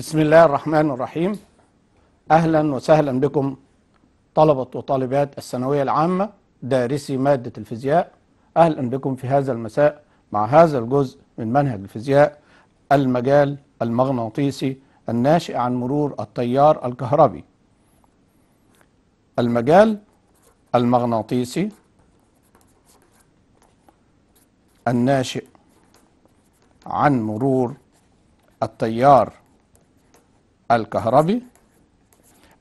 بسم الله الرحمن الرحيم أهلا وسهلا بكم طلبة وطالبات الثانوية العامة دارسي مادة الفيزياء أهلا بكم في هذا المساء مع هذا الجزء من منهج الفيزياء المجال المغناطيسي الناشئ عن مرور التيار الكهربي المجال المغناطيسي الناشئ عن مرور التيار الكهربي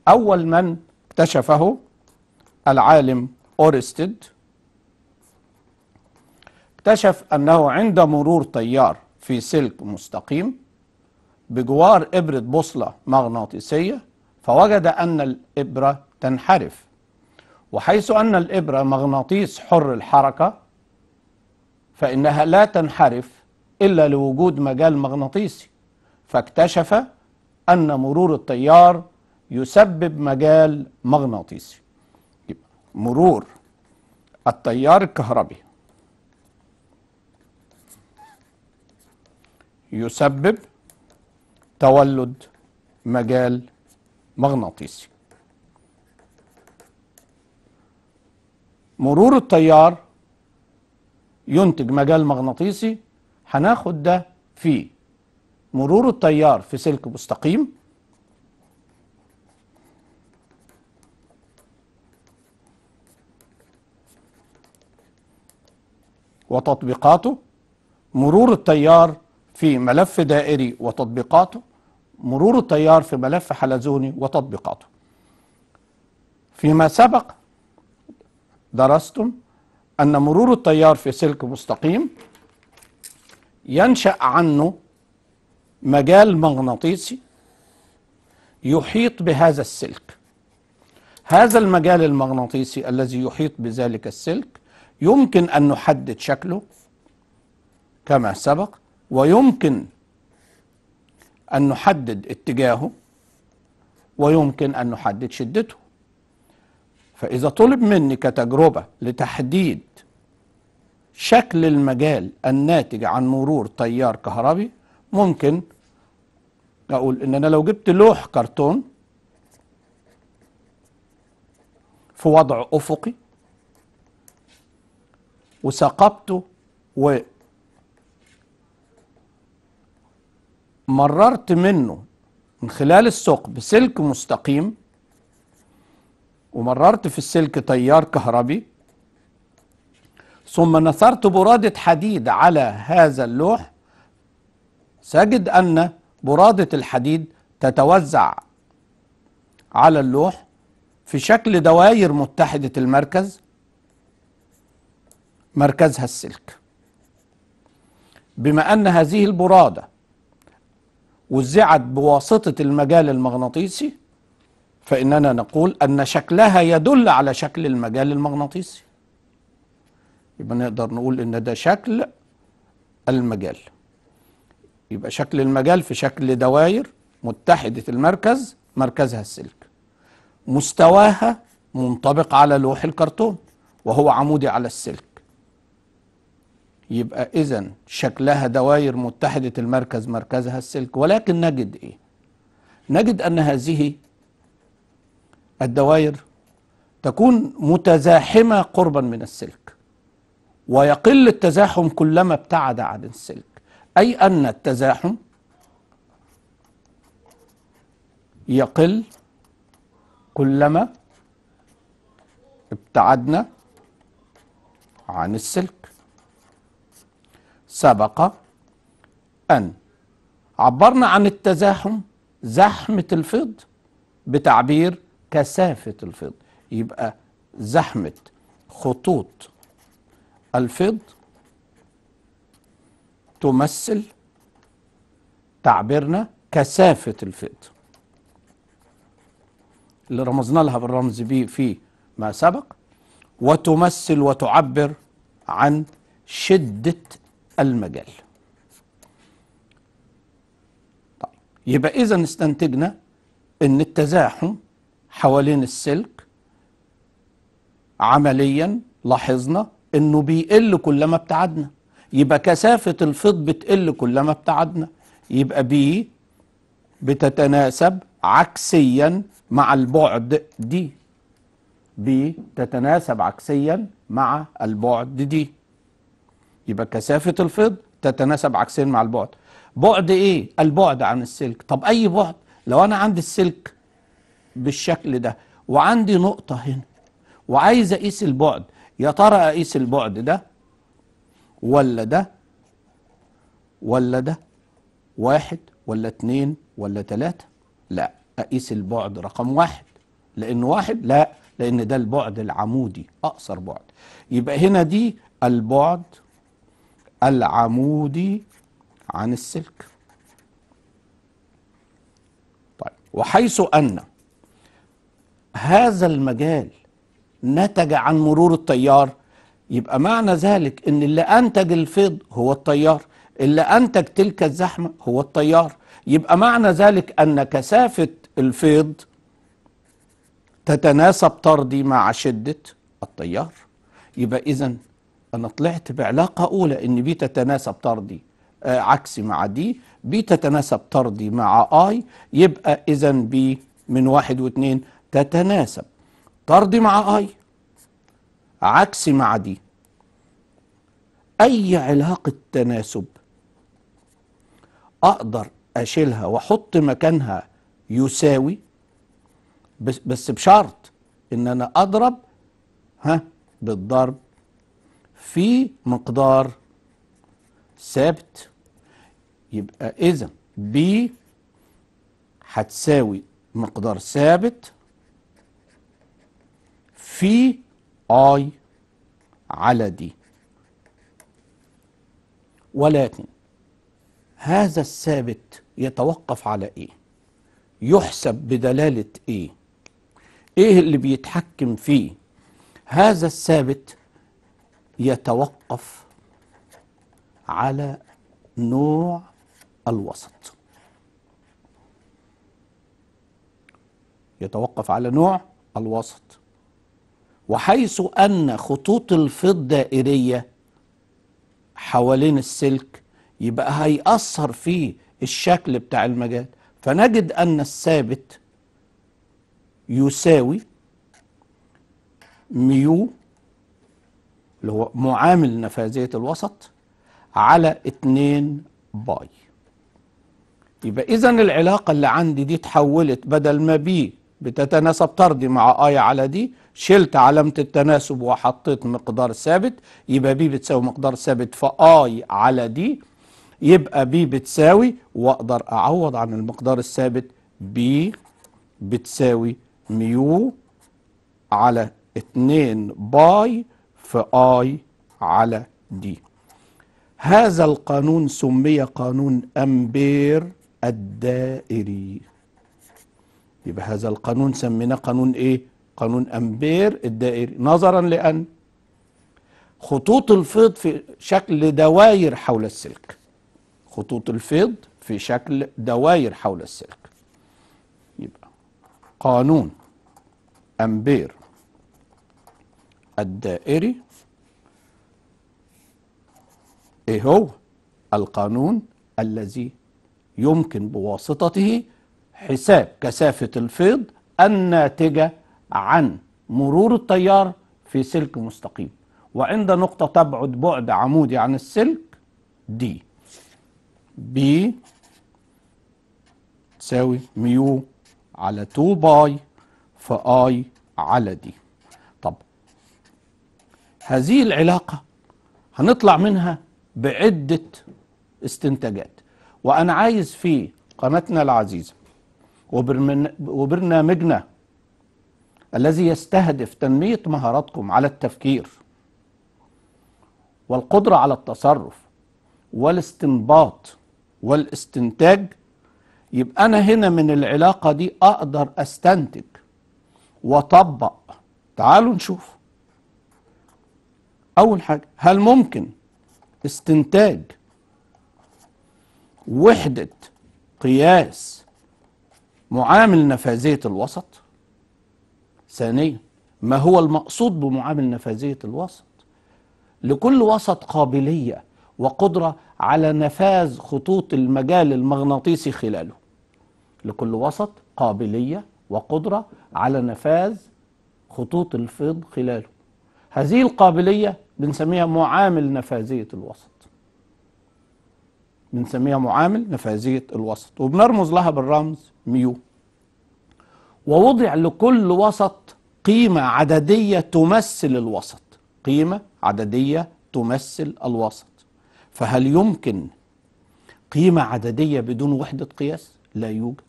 أول من اكتشفه العالم أورستيد اكتشف أنه عند مرور تيار في سلك مستقيم بجوار إبرة بوصلة مغناطيسية فوجد أن الإبرة تنحرف وحيث أن الإبرة مغناطيس حر الحركة فإنها لا تنحرف إلا لوجود مجال مغناطيسي فاكتشف أن مرور التيار يسبب مجال مغناطيسي مرور التيار الكهربي يسبب تولد مجال مغناطيسي مرور التيار ينتج مجال مغناطيسي هناخد ده في مرور التيار في سلك مستقيم وتطبيقاته مرور التيار في ملف دائري وتطبيقاته مرور التيار في ملف حلزوني وتطبيقاته فيما سبق درستم أن مرور التيار في سلك مستقيم ينشأ عنه مجال مغناطيسي يحيط بهذا السلك هذا المجال المغناطيسي الذي يحيط بذلك السلك يمكن أن نحدد شكله كما سبق ويمكن أن نحدد اتجاهه ويمكن أن نحدد شدته فإذا طلب مني كتجربة لتحديد شكل المجال الناتج عن مرور تيار كهربي ممكن اقول ان انا لو جبت لوح كرتون في وضع افقي وثقبته و مررت منه من خلال الثقب سلك مستقيم ومررت في السلك تيار كهربي ثم نثرت برادة حديد على هذا اللوح سجد أن برادة الحديد تتوزع على اللوح في شكل دوائر متحدة المركز مركزها السلك بما أن هذه البرادة وزعت بواسطة المجال المغناطيسي فإننا نقول أن شكلها يدل على شكل المجال المغناطيسي يبقى نقدر نقول إن ده شكل المجال يبقى شكل المجال في شكل دواير متحدة المركز مركزها السلك مستواها منطبق على لوح الكرتون وهو عمودي على السلك يبقى إذا شكلها دواير متحدة المركز مركزها السلك ولكن نجد إيه؟ نجد أن هذه الدواير تكون متزاحمة قربا من السلك ويقل التزاحم كلما ابتعد عن السلك أي أن التزاحم يقل كلما ابتعدنا عن السلك سبق أن عبرنا عن التزاحم زحمة الفيض بتعبير كثافة الفيض يبقى زحمة خطوط الفيض تمثل تعبيرنا كثافة الفئة اللي رمزنا لها بالرمز بي في ما سبق وتمثل وتعبر عن شدة المجال طيب. يبقى إذا استنتجنا أن التزاحم حوالين السلك عمليا لاحظنا أنه بيقل كلما ابتعدنا يبقى كثافة الفيض بتقل كلما ابتعدنا يبقى بي بتتناسب عكسيا مع البعد دي بي تتناسب عكسيا مع البعد دي يبقى كثافة الفيض تتناسب عكسيا مع البعد بعد ايه البعد عن السلك طب اي بعد لو انا عندي السلك بالشكل ده وعندي نقطة هنا وعايز اقيس البعد يا ترى اقيس البعد ده ولا ده ولا ده واحد ولا اتنين ولا تلاتة لا أقيس البعد رقم واحد لأن واحد لا لأن ده البعد العمودي أقصر بعد يبقى هنا دي البعد العمودي عن السلك طيب وحيث أن هذا المجال نتج عن مرور التيار يبقى معنى ذلك ان اللي انتج الفيض هو التيار اللي انتج تلك الزحمه هو التيار يبقى معنى ذلك ان كثافه الفيض تتناسب طردي مع شده التيار يبقى اذا انا طلعت بعلاقه اولى ان بي تتناسب طردي آه عكسي مع دي بي تتناسب طردي مع اي يبقى اذا بي من واحد واثنين تتناسب طردي مع اي عكس مع دي اي علاقة تناسب اقدر اشيلها واحط مكانها يساوي بس بشرط ان انا اضرب ها بالضرب في مقدار ثابت يبقى اذا ب هتساوي مقدار ثابت في اي على دي ولكن هذا الثابت يتوقف على ايه يحسب بدلالة ايه ايه اللي بيتحكم فيه هذا الثابت يتوقف على نوع الوسط يتوقف على نوع الوسط وحيث أن خطوط الفض دائرية حوالين السلك يبقى هيأثر في الشكل بتاع المجال فنجد أن الثابت يساوي ميو اللي هو معامل نفاذية الوسط على 2 باي يبقى إذا العلاقة اللي عندي دي تحولت بدل ما بي بتتناسب طردي مع اي على دي شلت علامة التناسب وحطيت مقدار ثابت يبقى بي بتساوي مقدار ثابت في آي على دي يبقى بي بتساوي وأقدر أعوض عن المقدار الثابت بي بتساوي ميو على 2 باي في آي على دي هذا القانون سمي قانون أمبير الدائري يبقى هذا القانون سميناه قانون ايه قانون امبير الدائري نظرا لان خطوط الفيض في شكل دوائر حول السلك خطوط الفيض في شكل دوائر حول السلك يبقى قانون امبير الدائري ايه هو القانون الذي يمكن بواسطته حساب كثافة الفيض الناتجة عن مرور التيار في سلك مستقيم وعند نقطة تبعد بعد عمودي عن السلك دي بي تساوي ميو على 2 باي في اي على دي طب هذه العلاقة هنطلع منها بعدة استنتاجات وأنا عايز في قناتنا العزيزة وبرنامجنا الذي يستهدف تنمية مهاراتكم على التفكير والقدرة على التصرف والاستنباط والاستنتاج يبقى أنا هنا من العلاقة دي أقدر أستنتج وأطبق تعالوا نشوف أول حاجة هل ممكن استنتاج وحدة قياس معامل نفاذية الوسط ثانيا ما هو المقصود بمعامل نفاذية الوسط لكل وسط قابلية وقدرة على نفاذ خطوط المجال المغناطيسي خلاله لكل وسط قابلية وقدرة على نفاذ خطوط الفيض خلاله هذه القابلية بنسميها معامل نفاذية الوسط بنسميها معامل نفاذية الوسط وبنرمز لها بالرمز ميو ووضع لكل وسط قيمة عددية تمثل الوسط قيمة عددية تمثل الوسط فهل يمكن قيمة عددية بدون وحدة قياس؟ لا يوجد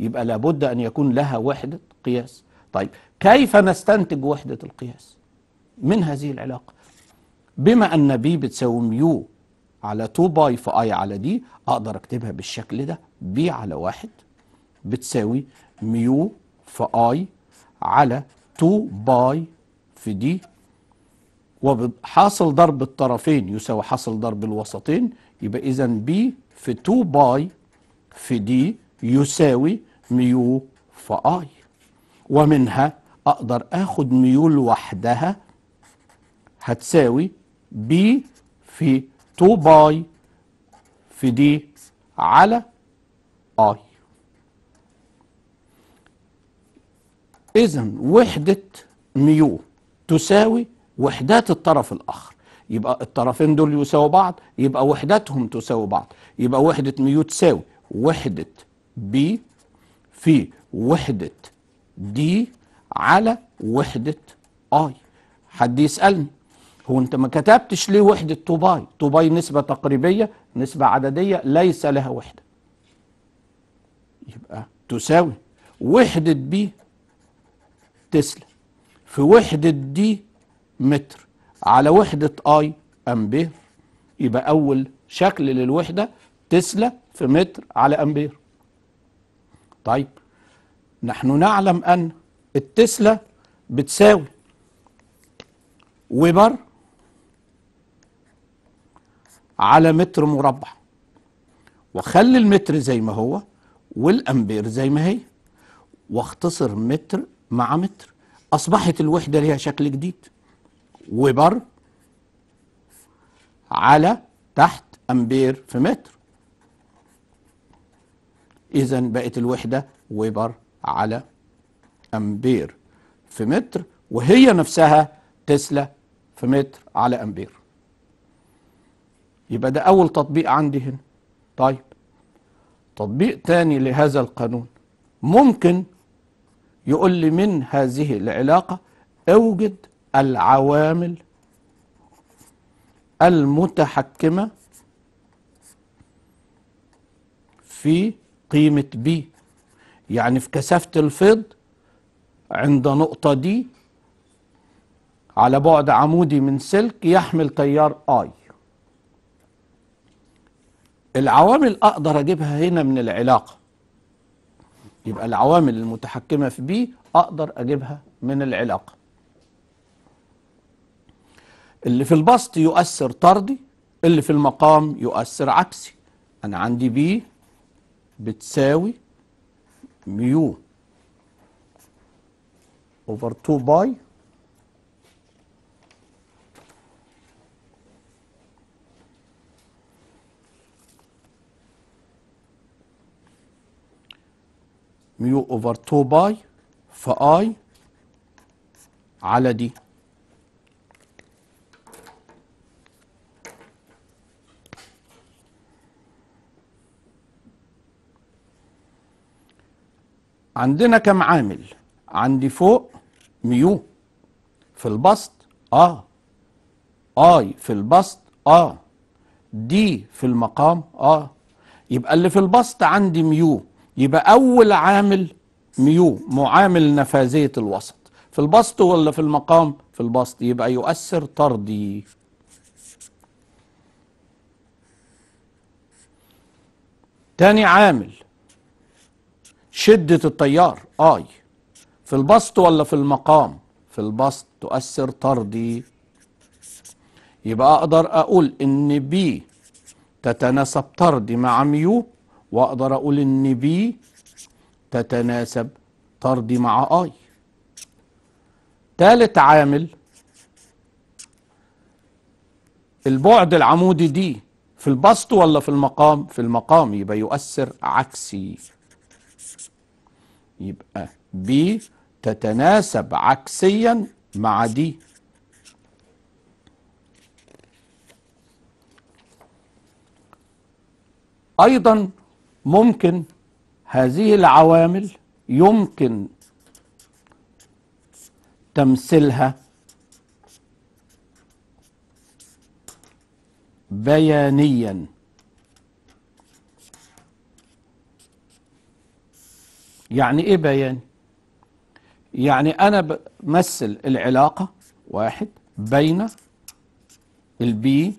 يبقى لابد أن يكون لها وحدة قياس طيب كيف نستنتج وحدة القياس؟ من هذه العلاقة بما أن بي بتساوي ميو على 2 باي في اي على دي اقدر اكتبها بالشكل ده بي على واحد بتساوي ميو في اي على 2 باي في دي وحاصل ضرب الطرفين يساوي حاصل ضرب الوسطين يبقى اذا بي في 2 باي في دي يساوي ميو في اي ومنها اقدر اخد ميو لوحدها هتساوي بي في 2 باي في دي على اي اذا وحدة ميو تساوي وحدات الطرف الاخر يبقى الطرفين دول يساوي بعض يبقى وحداتهم تساوي بعض يبقى وحدة ميو تساوي وحدة بي في وحدة دي على وحدة اي حد يسألني هو انت ما كتبتش ليه وحدة طوباي طوباي نسبة تقريبية نسبة عددية ليس لها وحدة يبقى تساوي وحدة بي تسلا في وحدة دي متر على وحدة اي امبير يبقى اول شكل للوحدة تسلا في متر على امبير طيب نحن نعلم ان التسلا بتساوي ويبر على متر مربع وخلي المتر زي ما هو والامبير زي ما هي واختصر متر مع متر اصبحت الوحده ليها شكل جديد وبر على تحت امبير في متر اذا بقت الوحده وبر على امبير في متر وهي نفسها تسلا في متر على امبير يبقى ده أول تطبيق عندي هنا طيب تطبيق تاني لهذا القانون ممكن يقول لي من هذه العلاقة اوجد العوامل المتحكمة في قيمة B يعني في كثافة الفيض عند نقطة D على بعد عمودي من سلك يحمل تيار I العوامل اقدر اجيبها هنا من العلاقه يبقى العوامل المتحكمه في بي اقدر اجيبها من العلاقه اللي في البسط يؤثر طردي اللي في المقام يؤثر عكسي انا عندي بي بتساوي ميو اوفر 2 باي ميو اوفر 2 باي في اي على دي عندنا كم عامل عندي فوق ميو في البسط اه اي في البسط اه دي في المقام اه يبقى اللي في البسط عندي ميو يبقى أول عامل ميو معامل نفاذية الوسط في البسط ولا في المقام في البسط يبقى يؤثر طردي تاني عامل شدة التيار اي في البسط ولا في المقام في البسط تؤثر طردي يبقى اقدر اقول ان بي تتناسب طردي مع ميو واقدر اقول ان بي تتناسب طردي مع اي تالت عامل البعد العمودي دي في البسط ولا في المقام في المقام يبقى يؤثر عكسي يبقى بي تتناسب عكسيا مع دي ايضا ممكن هذه العوامل يمكن تمثيلها بيانيا يعني ايه بيان يعني انا بمثل العلاقه واحد بين البي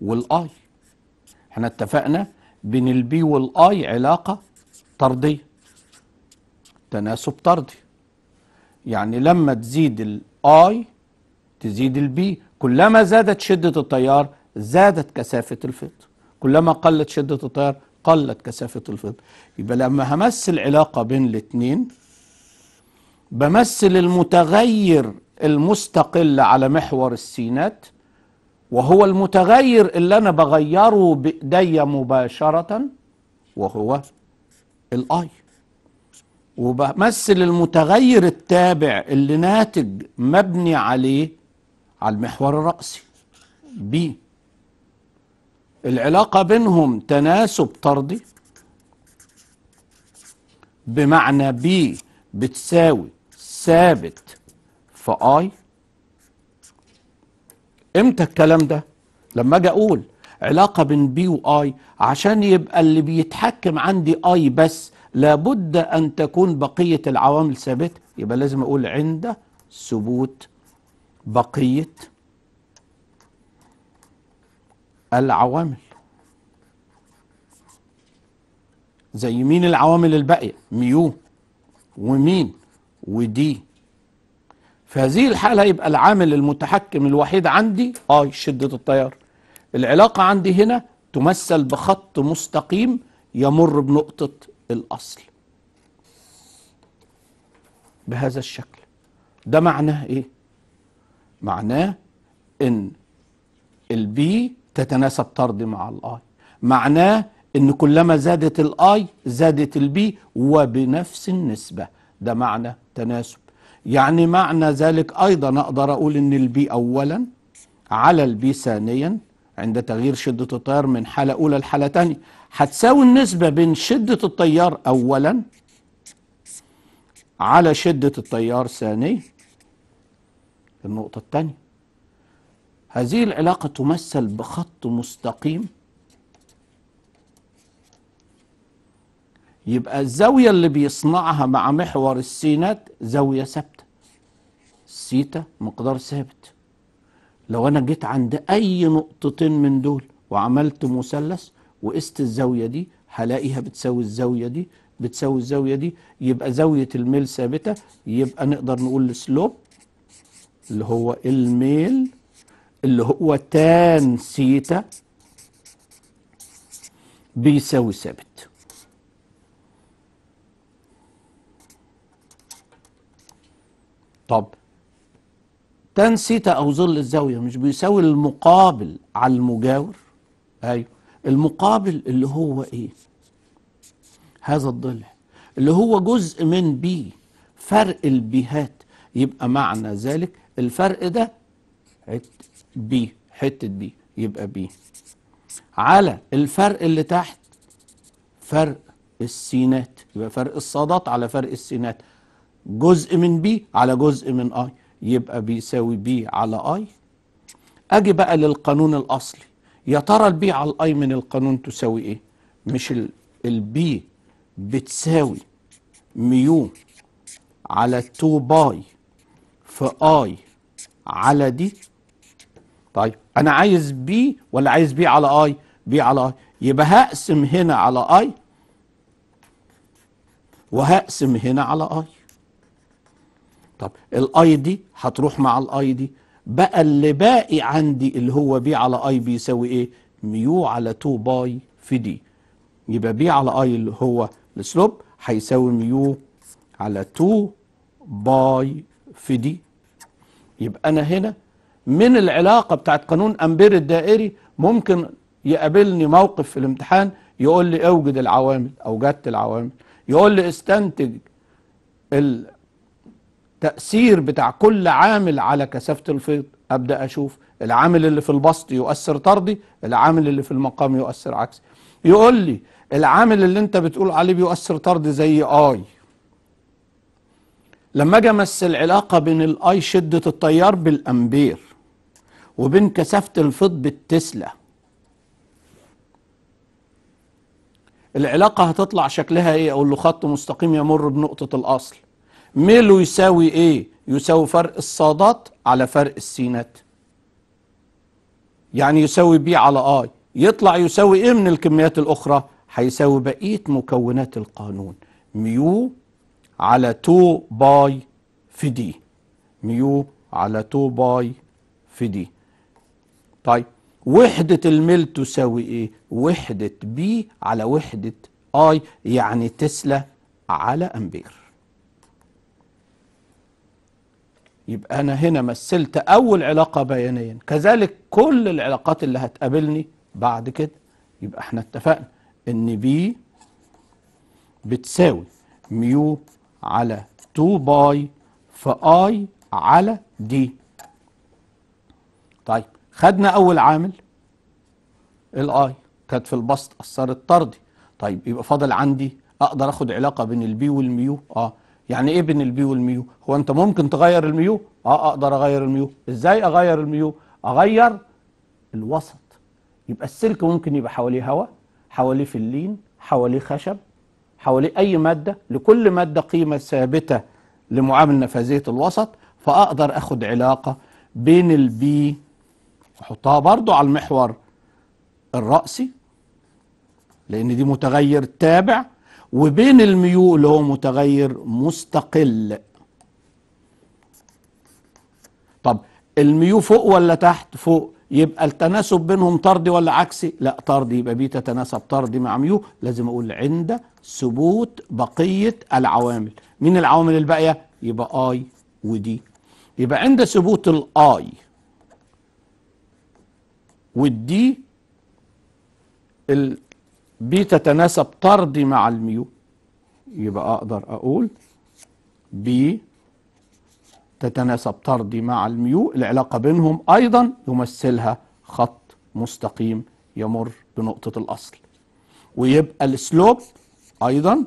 والاي احنا اتفقنا بين البي والاي علاقة طردية تناسب طردي يعني لما تزيد الاي تزيد البي كلما زادت شدة التيار زادت كثافة الفيض كلما قلت شدة التيار قلت كثافة الفيض يبقى لما همثل علاقة بين الاتنين بمثل المتغير المستقل على محور السينات وهو المتغير اللي أنا بغيره بإيديا مباشرة وهو الآي وبمثل المتغير التابع اللي ناتج مبني عليه على المحور الرأسي بي العلاقة بينهم تناسب طردي بمعنى بي بتساوي ثابت في اي امتى الكلام ده لما اجي اقول علاقه بين بي واي عشان يبقى اللي بيتحكم عندي اي بس لابد ان تكون بقيه العوامل ثابته يبقى لازم اقول عند ثبوت بقيه العوامل زي مين العوامل الباقيه ميو ومين ودي في هذه الحالة يبقى العامل المتحكم الوحيد عندي اي آه، شدة التيار العلاقة عندي هنا تمثل بخط مستقيم يمر بنقطة الأصل بهذا الشكل ده معناه ايه معناه ان البي تتناسب طردي مع الاي معناه ان كلما زادت الاي زادت البي وبنفس النسبه ده معنى تناسب يعني معنى ذلك أيضا أقدر أقول أن البي أولا على البي ثانيا عند تغيير شدة التيار من حالة أولى لحالة تانية هتساوي النسبة بين شدة التيار أولا على شدة التيار ثانيا النقطة الثانية هذه العلاقة تمثل بخط مستقيم يبقى الزاوية اللي بيصنعها مع محور السينات زاوية ثابتة السيتا مقدار ثابت لو أنا جيت عند أي نقطتين من دول وعملت مثلث وقست الزاوية دي هلاقيها بتساوي الزاوية دي بتساوي الزاوية دي يبقى زاوية الميل ثابتة يبقى نقدر نقول السلوب اللي هو الميل اللي هو تان سيتا بيساوي ثابت طب تان سيتا أو ظل الزاوية مش بيساوي المقابل على المجاور أيوه المقابل اللي هو إيه هذا الضلع اللي هو جزء من بي فرق البيهات يبقى معنى ذلك الفرق ده حتة بي حتة بي يبقى بي على الفرق اللي تحت فرق السينات يبقى فرق الصادات على فرق السينات جزء من بي على جزء من اي يبقى بيساوي بي على اي اجي بقى للقانون الاصلي يا ترى البي على الاي من القانون تساوي ايه مش البي بتساوي ميو على 2 باي في اي على دي طيب انا عايز بي ولا عايز بي على اي بي على اي يبقى هقسم هنا على اي وهقسم هنا على اي طب الاي دي هتروح مع الاي دي بقى اللي باقي عندي اللي هو بي على اي بيساوي ايه ميو على 2 باي في دي يبقى بي على اي اللي هو السلوب هيساوي ميو على 2 باي في دي يبقى انا هنا من العلاقه بتاعت قانون امبير الدائري ممكن يقابلني موقف في الامتحان يقول لي اوجد العوامل اوجدت العوامل يقول لي استنتج ال تأثير بتاع كل عامل على كثافة الفيض أبدأ أشوف العامل اللي في البسط يؤثر طردي العامل اللي في المقام يؤثر عكسي يقول لي العامل اللي انت بتقول عليه بيؤثر طردي زي اي لما اجي امثل العلاقه بين الاي شده التيار بالامبير وبين كثافه الفيض بالتسلا العلاقه هتطلع شكلها ايه اقول له خط مستقيم يمر بنقطه الاصل ميلو يساوي ايه يساوي فرق الصادات على فرق السينات يعني يساوي بي على اي يطلع يساوي ايه من الكميات الاخرى هيساوي بقيه مكونات القانون ميو على 2 باي في دي ميو على 2 باي في دي طيب وحدة الميل تساوي ايه؟ وحدة بي على وحدة اي يعني تسلا على امبير يبقى أنا هنا مثلت أول علاقة بيانيا كذلك كل العلاقات اللي هتقابلني بعد كده يبقى احنا اتفقنا ان بي بتساوي ميو على 2 باي في اي على دي طيب خدنا اول عامل الاي كانت في البسط اثرت طردي طيب يبقى فاضل عندي اقدر اخد علاقه بين البي والميو اه يعني ايه بين البي والميو هو انت ممكن تغير الميو اه اقدر اغير الميو ازاي اغير الميو اغير الوسط يبقى السلك ممكن يبقى حواليه هواء حواليه فلين حواليه خشب حواليه اي ماده لكل ماده قيمه ثابته لمعامل نفاذيه الوسط فاقدر اخد علاقه بين البي احطها برضو على المحور الرأسي لأن دي متغير تابع وبين الميو اللي هو متغير مستقل طب الميو فوق ولا تحت فوق يبقى التناسب بينهم طردي ولا عكسي لا طردي يبقى بيتا تناسب طردي مع ميو لازم اقول عند ثبوت بقيه العوامل مين العوامل الباقيه يبقى اي ودي يبقى عند ثبوت الاي والدي بي تتناسب طردي مع الميو يبقى أقدر أقول بي تتناسب طردي مع الميو العلاقة بينهم أيضا يمثلها خط مستقيم يمر بنقطة الأصل ويبقى السلوب أيضا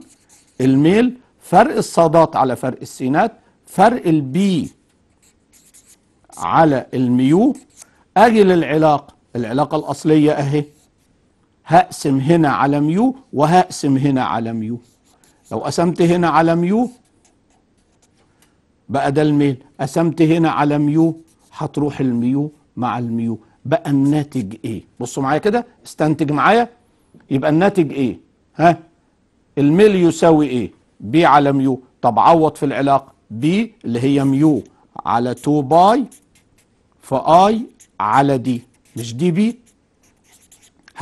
الميل فرق الصادات على فرق السينات فرق البي على الميو أجل العلاقة العلاقة الأصلية أهي هقسم هنا على ميو وهقسم هنا على ميو لو قسمت هنا على ميو بقى ده الميل قسمت هنا على ميو هتروح الميو مع الميو بقى الناتج ايه بصوا معايا كده استنتج معايا يبقى الناتج ايه ها الميل يساوي ايه بي على ميو طب عوض في العلاقه بي اللي هي ميو على 2 باي في اي على دي مش دي بي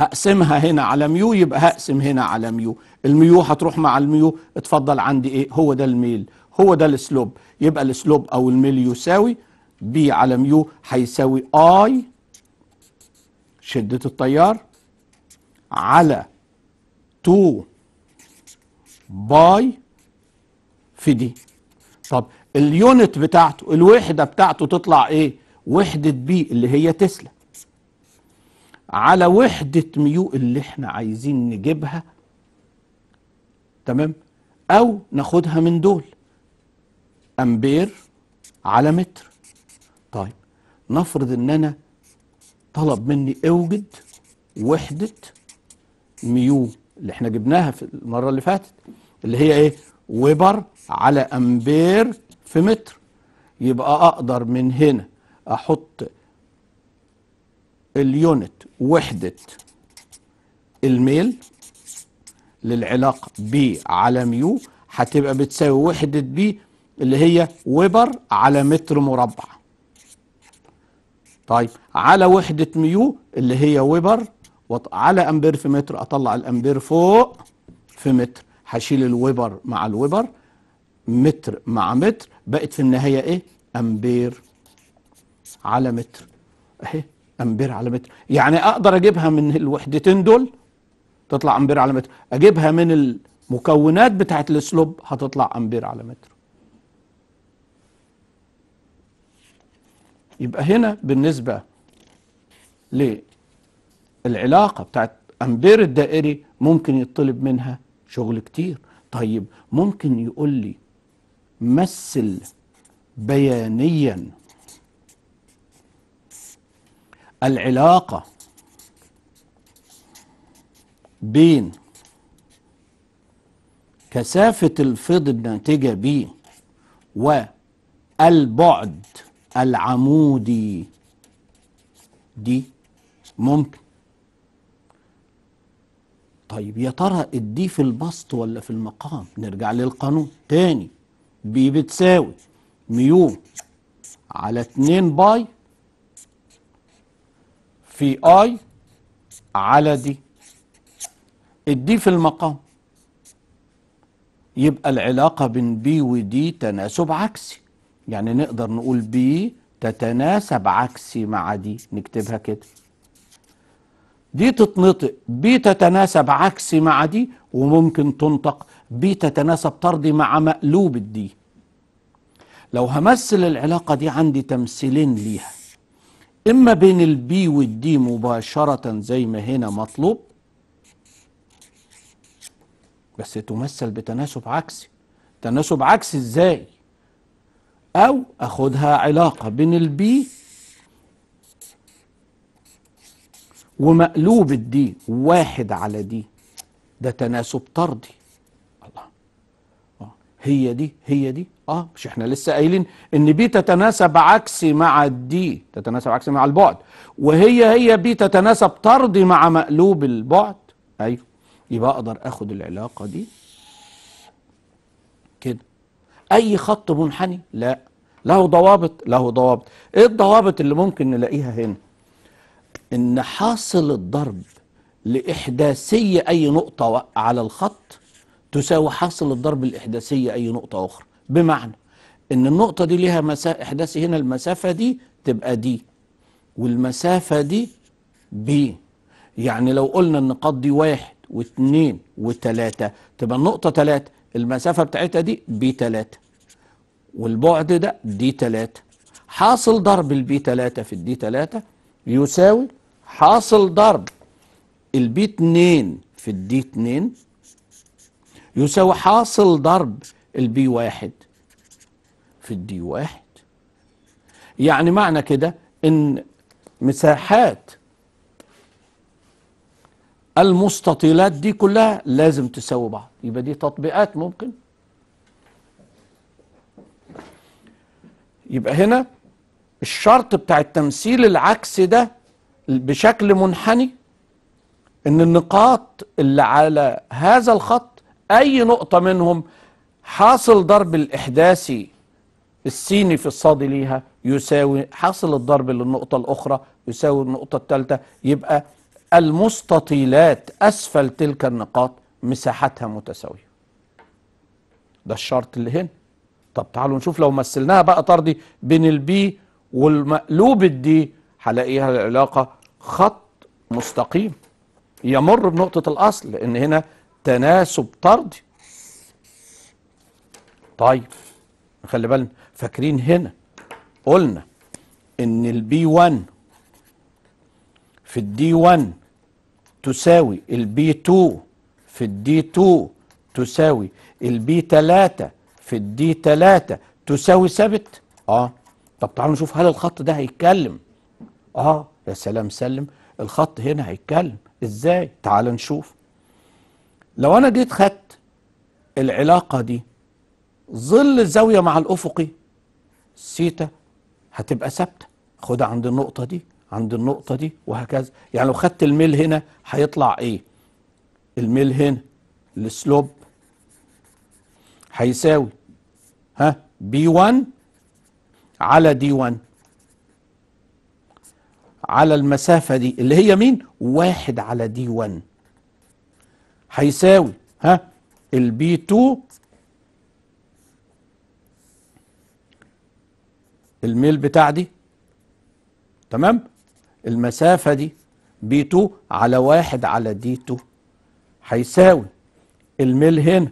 هقسمها هنا على ميو يبقى هقسم هنا على ميو الميو هتروح مع الميو اتفضل عندي ايه هو ده الميل هو ده السلوب يبقى السلوب او الميل يساوي بي على ميو هيساوي اي شدة التيار على 2 باي في دي طب اليونت بتاعته الوحدة بتاعته تطلع ايه وحدة بي اللي هي تسلا على وحدة ميوء اللي احنا عايزين نجيبها تمام او ناخدها من دول امبير على متر طيب نفرض ان انا طلب مني اوجد وحدة ميو اللي احنا جبناها في المرة اللي فاتت اللي هي ايه ويبر على امبير في متر يبقى اقدر من هنا احط اليونت وحدة الميل للعلاقة بي على ميو هتبقى بتساوي وحدة بي اللي هي ويبر على متر مربع طيب على وحدة ميو اللي هي ويبر على أمبير في متر أطلع الأمبير فوق في متر هشيل الويبر مع الويبر متر مع متر بقت في النهاية إيه أمبير على متر أهي امبير على متر يعني اقدر اجيبها من الوحدتين دول تطلع امبير على متر اجيبها من المكونات بتاعت السلوب هتطلع امبير على متر يبقى هنا بالنسبه للعلاقه بتاعت امبير الدائري ممكن يطلب منها شغل كتير طيب ممكن يقول لي مثل بيانيا العلاقة بين كثافة الفيض الناتجة به والبعد العمودي دي ممكن طيب يا ترى الدي في البسط ولا في المقام نرجع للقانون تاني بي بتساوي ميو على 2 باي في اي على دي الدي في المقام يبقى العلاقة بين بي ودي تناسب عكسي يعني نقدر نقول بي تتناسب عكسي مع دي نكتبها كده دي تتنطق بي تتناسب عكسي مع دي وممكن تنطق بي تتناسب طردي مع مقلوب الدي لو همثل العلاقة دي عندي تمثيلين ليها إما بين البي والدي مباشرة زي ما هنا مطلوب بس تمثل بتناسب عكسي تناسب عكسي إزاي أو أخدها علاقة بين البي ومقلوب الدي واحد على دي ده تناسب طردي الله آه. هي دي هي دي اه مش احنا لسه قايلين ان بي تتناسب عكسي مع الدي تتناسب عكسي مع البعد وهي هي بي تتناسب طردي مع مقلوب البعد ايوه يبقى اقدر اخد العلاقه دي كده اي خط منحني لا له ضوابط له ضوابط ايه الضوابط اللي ممكن نلاقيها هنا ان حاصل الضرب لإحداثية أي نقطة على الخط تساوي حاصل الضرب الإحداثية أي نقطة أخرى بمعنى ان النقطه دي ليها مسا... احداثي هنا المسافه دي تبقى دي والمسافه دي بي يعني لو قلنا ان قد دي واحد واثنين وثلاثة تبقى النقطة ثلاثة المسافة بتاعتها دي بي ثلاثة والبعد ده دي ثلاثة حاصل ضرب البي ثلاثة في الدي ثلاثة يساوي حاصل ضرب البي اثنين في الدي اثنين يساوي حاصل ضرب البي واحد في الدي واحد يعني معنى كده ان مساحات المستطيلات دي كلها لازم تساوي بعض يبقى دي تطبيقات ممكن يبقى هنا الشرط بتاع التمثيل العكسي ده بشكل منحني ان النقاط اللي على هذا الخط اي نقطه منهم حاصل ضرب الاحداثي السيني في الصاد ليها يساوي حاصل الضرب للنقطة الأخرى يساوي النقطة الثالثة يبقى المستطيلات أسفل تلك النقاط مساحتها متساوية ده الشرط اللي هنا طب تعالوا نشوف لو مثلناها بقى طردي بين البي والمقلوب الدي هلاقيها العلاقة خط مستقيم يمر بنقطة الأصل لأن هنا تناسب طردي طيب خلي بالنا فاكرين هنا قلنا ان البي 1 في الدي 1 تساوي البي 2 في الدي 2 تساوي البي 3 في الدي 3 تساوي ثابت اه طب تعالوا نشوف هل الخط ده هيتكلم اه يا سلام سلم الخط هنا هيتكلم ازاي تعال نشوف لو انا جيت خدت العلاقه دي ظل الزاويه مع الافقي سيتا هتبقى ثابته خدها عند النقطه دي عند النقطه دي وهكذا يعني لو خدت الميل هنا هيطلع ايه الميل هنا السلوب هيساوي ها بي 1 على دي 1 على المسافة دي اللي هي مين؟ واحد على دي 1 هيساوي ها البي 2 الميل بتاع دي تمام المسافة دي بي 2 على واحد على دي 2 هيساوي الميل هنا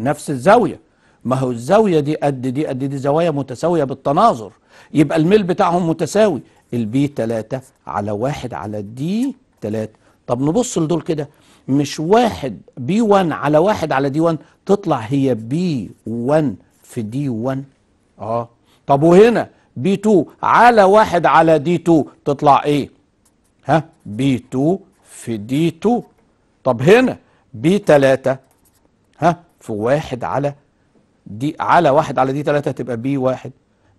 نفس الزاوية ما هو الزاوية دي قد دي قد دي زوايا متساوية بالتناظر يبقى الميل بتاعهم متساوي البي 3 على واحد على دي 3 طب نبص لدول كده مش واحد بي 1 على واحد على دي 1 تطلع هي بي 1 في دي 1 اه طب وهنا بي 2 على واحد على دي 2 تطلع ايه ها بي 2 في دي 2 طب هنا بي 3 ها في واحد على دي على واحد على دي 3 تبقى بي 1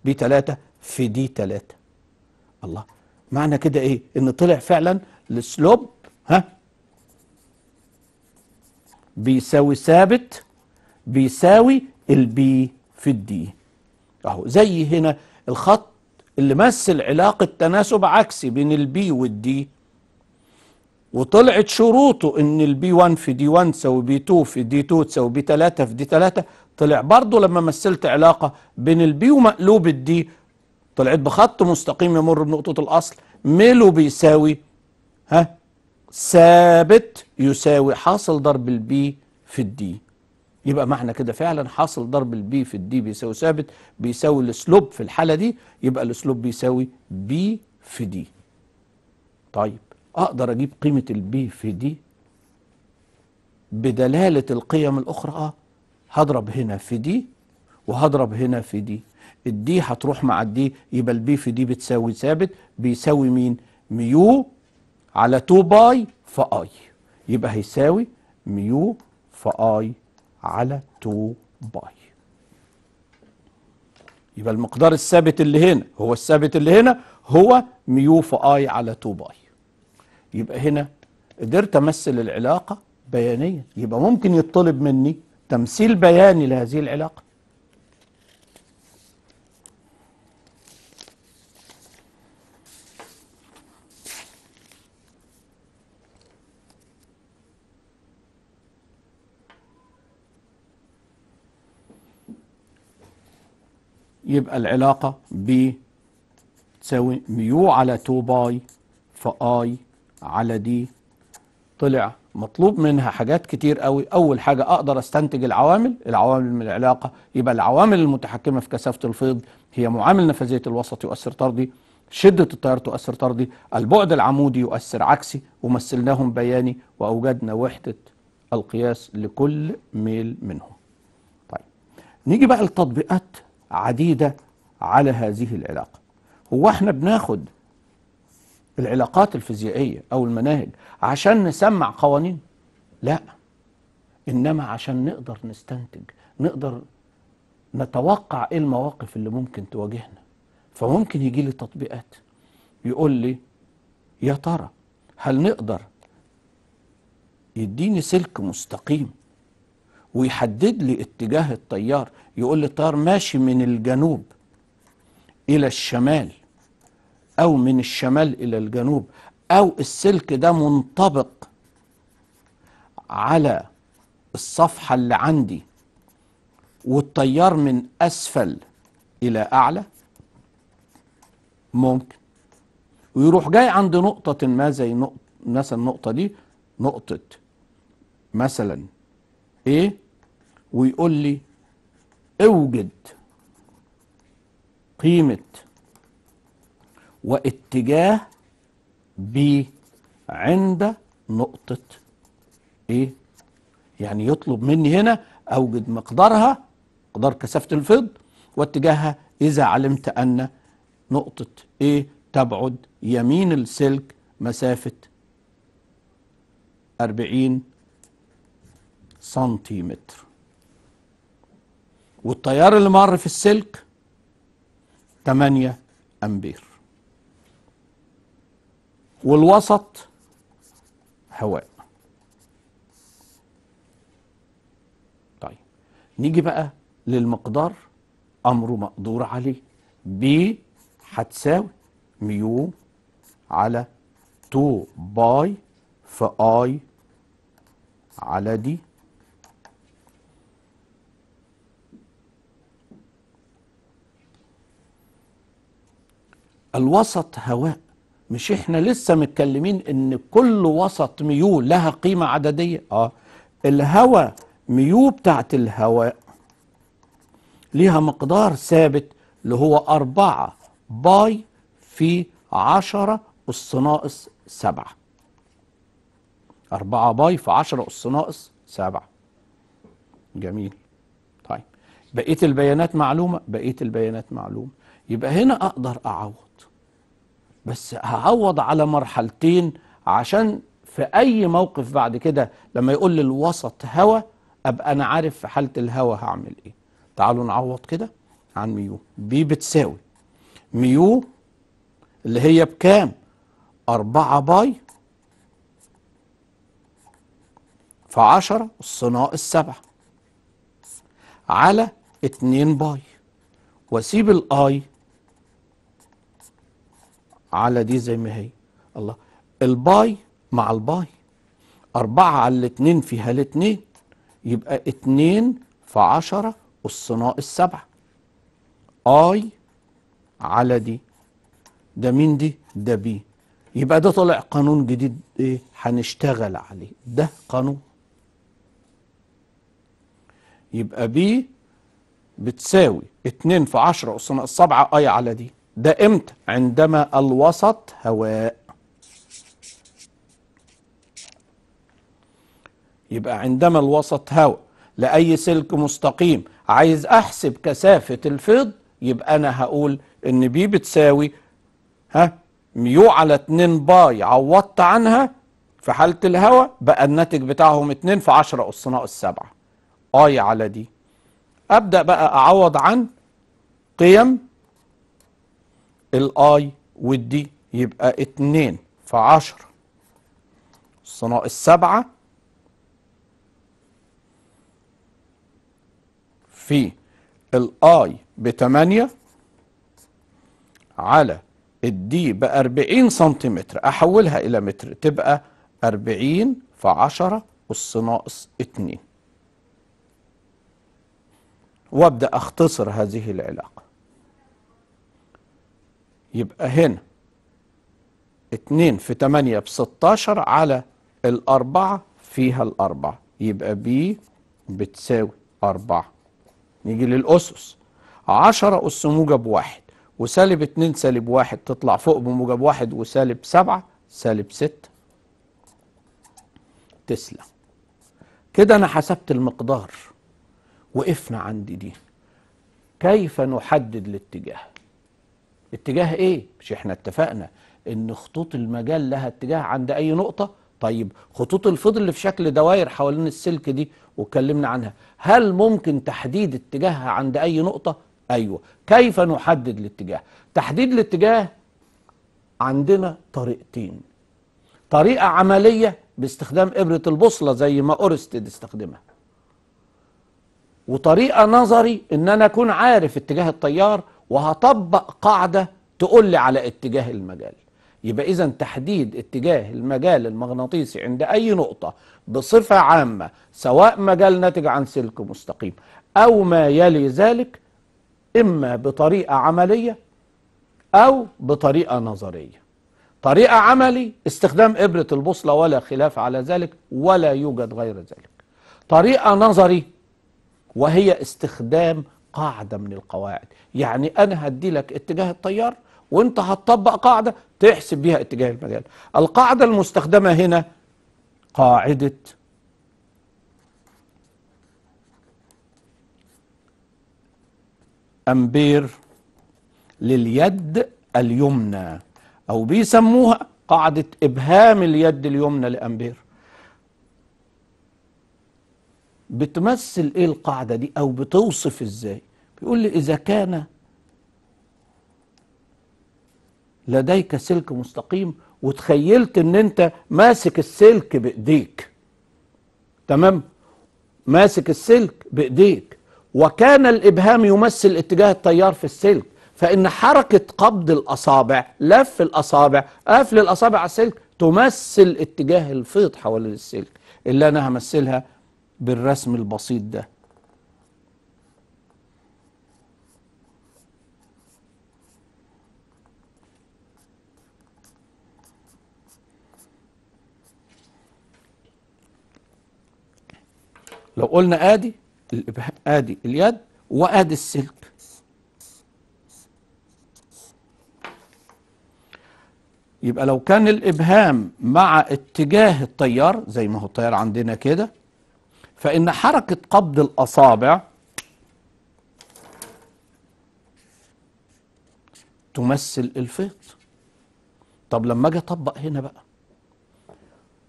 بي 3 في دي 3 الله معنى كده ايه ان طلع فعلا السلوب ها بيساوي ثابت بيساوي البي في الدي اهو زي هنا الخط اللي مثل علاقة تناسب عكسي بين البي والدي وطلعت شروطه ان البي 1 في دي 1 تساوي بي 2 في دي 2 تساوي بي 3 في دي 3 طلع برضه لما مثلت علاقة بين البي ومقلوب الدي طلعت بخط مستقيم يمر بنقطة الأصل ميلو بيساوي ها ثابت يساوي حاصل ضرب البي في الدي يبقى معنى كده فعلا حاصل ضرب البي في الدي بيساوي ثابت بيساوي السلوب في الحالة دي يبقى السلوب بيساوي بي في دي طيب أقدر أجيب قيمة البي في دي بدلالة القيم الأخرى آه هضرب هنا في دي وهضرب هنا في دي الدي هتروح مع الدي يبقى البي في دي بتساوي ثابت بيساوي مين ميو على 2 باي في اي يبقى هيساوي ميو في اي على 2 باي يبقى المقدار الثابت اللي هنا هو الثابت اللي هنا هو ميو في اي على 2 باي يبقى هنا قدرت امثل العلاقه بيانيا يبقى ممكن يطلب مني تمثيل بياني لهذه العلاقه يبقى العلاقة ب تساوي ميو على 2 باي فاي على دي طلع مطلوب منها حاجات كتير قوي اول حاجه اقدر استنتج العوامل العوامل من العلاقه يبقى العوامل المتحكمه في كثافه الفيض هي معامل نفاذيه الوسط يؤثر طردي شده التيار تؤثر طردي البعد العمودي يؤثر عكسي ومثلناهم بياني واوجدنا وحده القياس لكل ميل منهم طيب نيجي بقى لتطبيقات عديدة على هذه العلاقة هو احنا بناخد العلاقات الفيزيائية أو المناهج عشان نسمع قوانين لا إنما عشان نقدر نستنتج نقدر نتوقع إيه المواقف اللي ممكن تواجهنا فممكن يجي لي تطبيقات يقول لي يا ترى هل نقدر يديني سلك مستقيم ويحدد لي اتجاه الطيار يقول لي الطيار ماشي من الجنوب إلى الشمال أو من الشمال إلى الجنوب أو السلك ده منطبق على الصفحة اللي عندي والتيار من أسفل إلى أعلى ممكن ويروح جاي عند نقطة ما زي نقطة مثلا النقطة دي نقطة مثلا ايه ويقول لي اوجد قيمة واتجاه ب عند نقطة ايه يعني يطلب مني هنا اوجد مقدارها مقدار كثافة الفض واتجاهها اذا علمت ان نقطة ايه تبعد يمين السلك مسافة 40 سنتيمتر والتيار اللي مر في السلك 8 أمبير والوسط هواء طيب نيجي بقى للمقدار أمره مقدور عليه ب هتساوي ميو على 2 باي في اي على دي الوسط هواء مش احنا لسه متكلمين ان كل وسط ميو لها قيمة عددية اه الهواء ميو بتاعت الهواء ليها مقدار ثابت اللي هو أربعة باي في عشرة أس ناقص سبعة أربعة باي في عشرة أس ناقص سبعة جميل طيب بقية البيانات معلومة بقية البيانات معلومة يبقى هنا أقدر أعوض بس هعوض على مرحلتين عشان في أي موقف بعد كده لما يقول لي الوسط هوا أبقى أنا عارف في حالة الهوا هعمل إيه تعالوا نعوض كده عن ميو بي بتساوي ميو اللي هي بكام أربعة باي في أس ناقص سبعة على اتنين باي وأسيب الآي على دي زي ما هي الله الباي مع الباي أربعة على الاتنين فيها الاتنين يبقى اتنين في عشرة أس ناقص سبعة اي على دي ده مين دي ده بي يبقى ده طلع قانون جديد ايه هنشتغل عليه ده قانون يبقى بي بتساوي اتنين في عشرة أس ناقص سبعة اي على دي ده امتى عندما الوسط هواء يبقى عندما الوسط هواء لأي سلك مستقيم عايز أحسب كثافة الفيض يبقى أنا هقول إن بي بتساوي ها ميو على 2 باي عوضت عنها في حالة الهواء بقى الناتج بتاعهم 2 في 10 أس ناقص 7 أي على دي أبدأ بقى أعوض عن قيم الاي والدي يبقى اتنين في عشرة بس ناقص سبعة في الاي بتمانية على الدي بأربعين سنتيمتر أحولها إلى متر تبقى أربعين في عشرة أس ناقص اتنين وابدأ أختصر هذه العلاقة يبقى هنا 2 في 8 ب 16 على الأربعة فيها الأربعة يبقى ب بتساوي 4 نيجي للأسس 10 أس موجب 1 وسالب 2 سالب 1 تطلع فوق بموجب 1 وسالب 7 سالب 6 تسلم كده أنا حسبت المقدار وقفنا عندي دي كيف نحدد الاتجاه اتجاه ايه مش احنا اتفقنا ان خطوط المجال لها اتجاه عند اي نقطه طيب خطوط الفضل اللي في شكل دوائر حوالين السلك دي واتكلمنا عنها هل ممكن تحديد اتجاهها عند اي نقطه ايوه كيف نحدد الاتجاه تحديد الاتجاه عندنا طريقتين طريقه عمليه باستخدام ابره البوصله زي ما اورستد استخدمها وطريقه نظري ان انا اكون عارف اتجاه التيار وهطبق قاعدة تقول لي على اتجاه المجال يبقى إذا تحديد اتجاه المجال المغناطيسي عند أي نقطة بصفة عامة سواء مجال ناتج عن سلك مستقيم أو ما يلي ذلك إما بطريقة عملية أو بطريقة نظرية طريقة عملي استخدام إبرة البوصلة ولا خلاف على ذلك ولا يوجد غير ذلك طريقة نظري وهي استخدام قاعدة من القواعد يعني أنا هدي لك اتجاه التيار وانت هتطبق قاعدة تحسب بيها اتجاه المجال القاعدة المستخدمة هنا قاعدة أمبير لليد اليمنى أو بيسموها قاعدة إبهام اليد اليمنى لأمبير بتمثل ايه القاعده دي او بتوصف ازاي بيقول لي اذا كان لديك سلك مستقيم وتخيلت ان انت ماسك السلك بايديك تمام ماسك السلك بايديك وكان الابهام يمثل اتجاه التيار في السلك فان حركه قبض الاصابع لف الاصابع قفل الاصابع على السلك تمثل اتجاه الفيض حوالين السلك اللي انا همثلها بالرسم البسيط ده لو قلنا ادي ادي اليد وادي السلك يبقى لو كان الابهام مع اتجاه التيار زي ما هو التيار عندنا كده فإن حركة قبض الأصابع تمثل الفيض طب لما أجي أطبق هنا بقى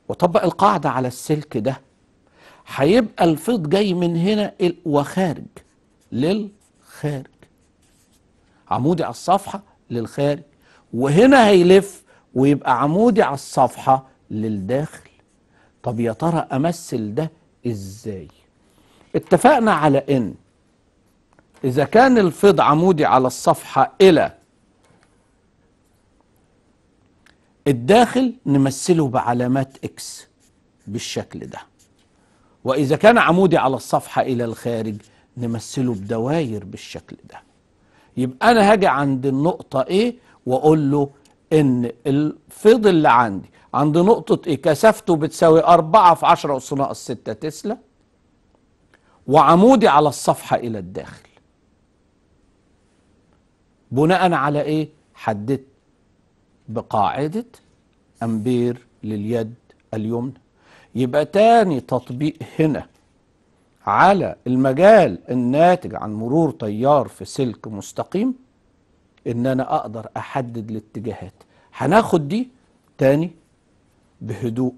وأطبق القاعدة على السلك ده هيبقى الفيض جاي من هنا وخارج للخارج عمودي على الصفحة للخارج وهنا هيلف ويبقى عمودي على الصفحة للداخل طب يا ترى أمثل ده ازاي اتفقنا على ان اذا كان الفيض عمودي على الصفحة الى الداخل نمثله بعلامات اكس بالشكل ده واذا كان عمودي على الصفحة الى الخارج نمثله بدواير بالشكل ده يبقى انا هاجي عند النقطة ايه واقول له ان الفيض اللي عندي عند نقطة إيه كثافته بتساوي أربعة في عشرة أس ناقص ستة تسلا وعمودي على الصفحة إلى الداخل بناء على إيه حددت بقاعدة أمبير لليد اليمنى يبقى تاني تطبيق هنا على المجال الناتج عن مرور تيار في سلك مستقيم ان انا اقدر احدد الاتجاهات هناخد دي تاني بهدوء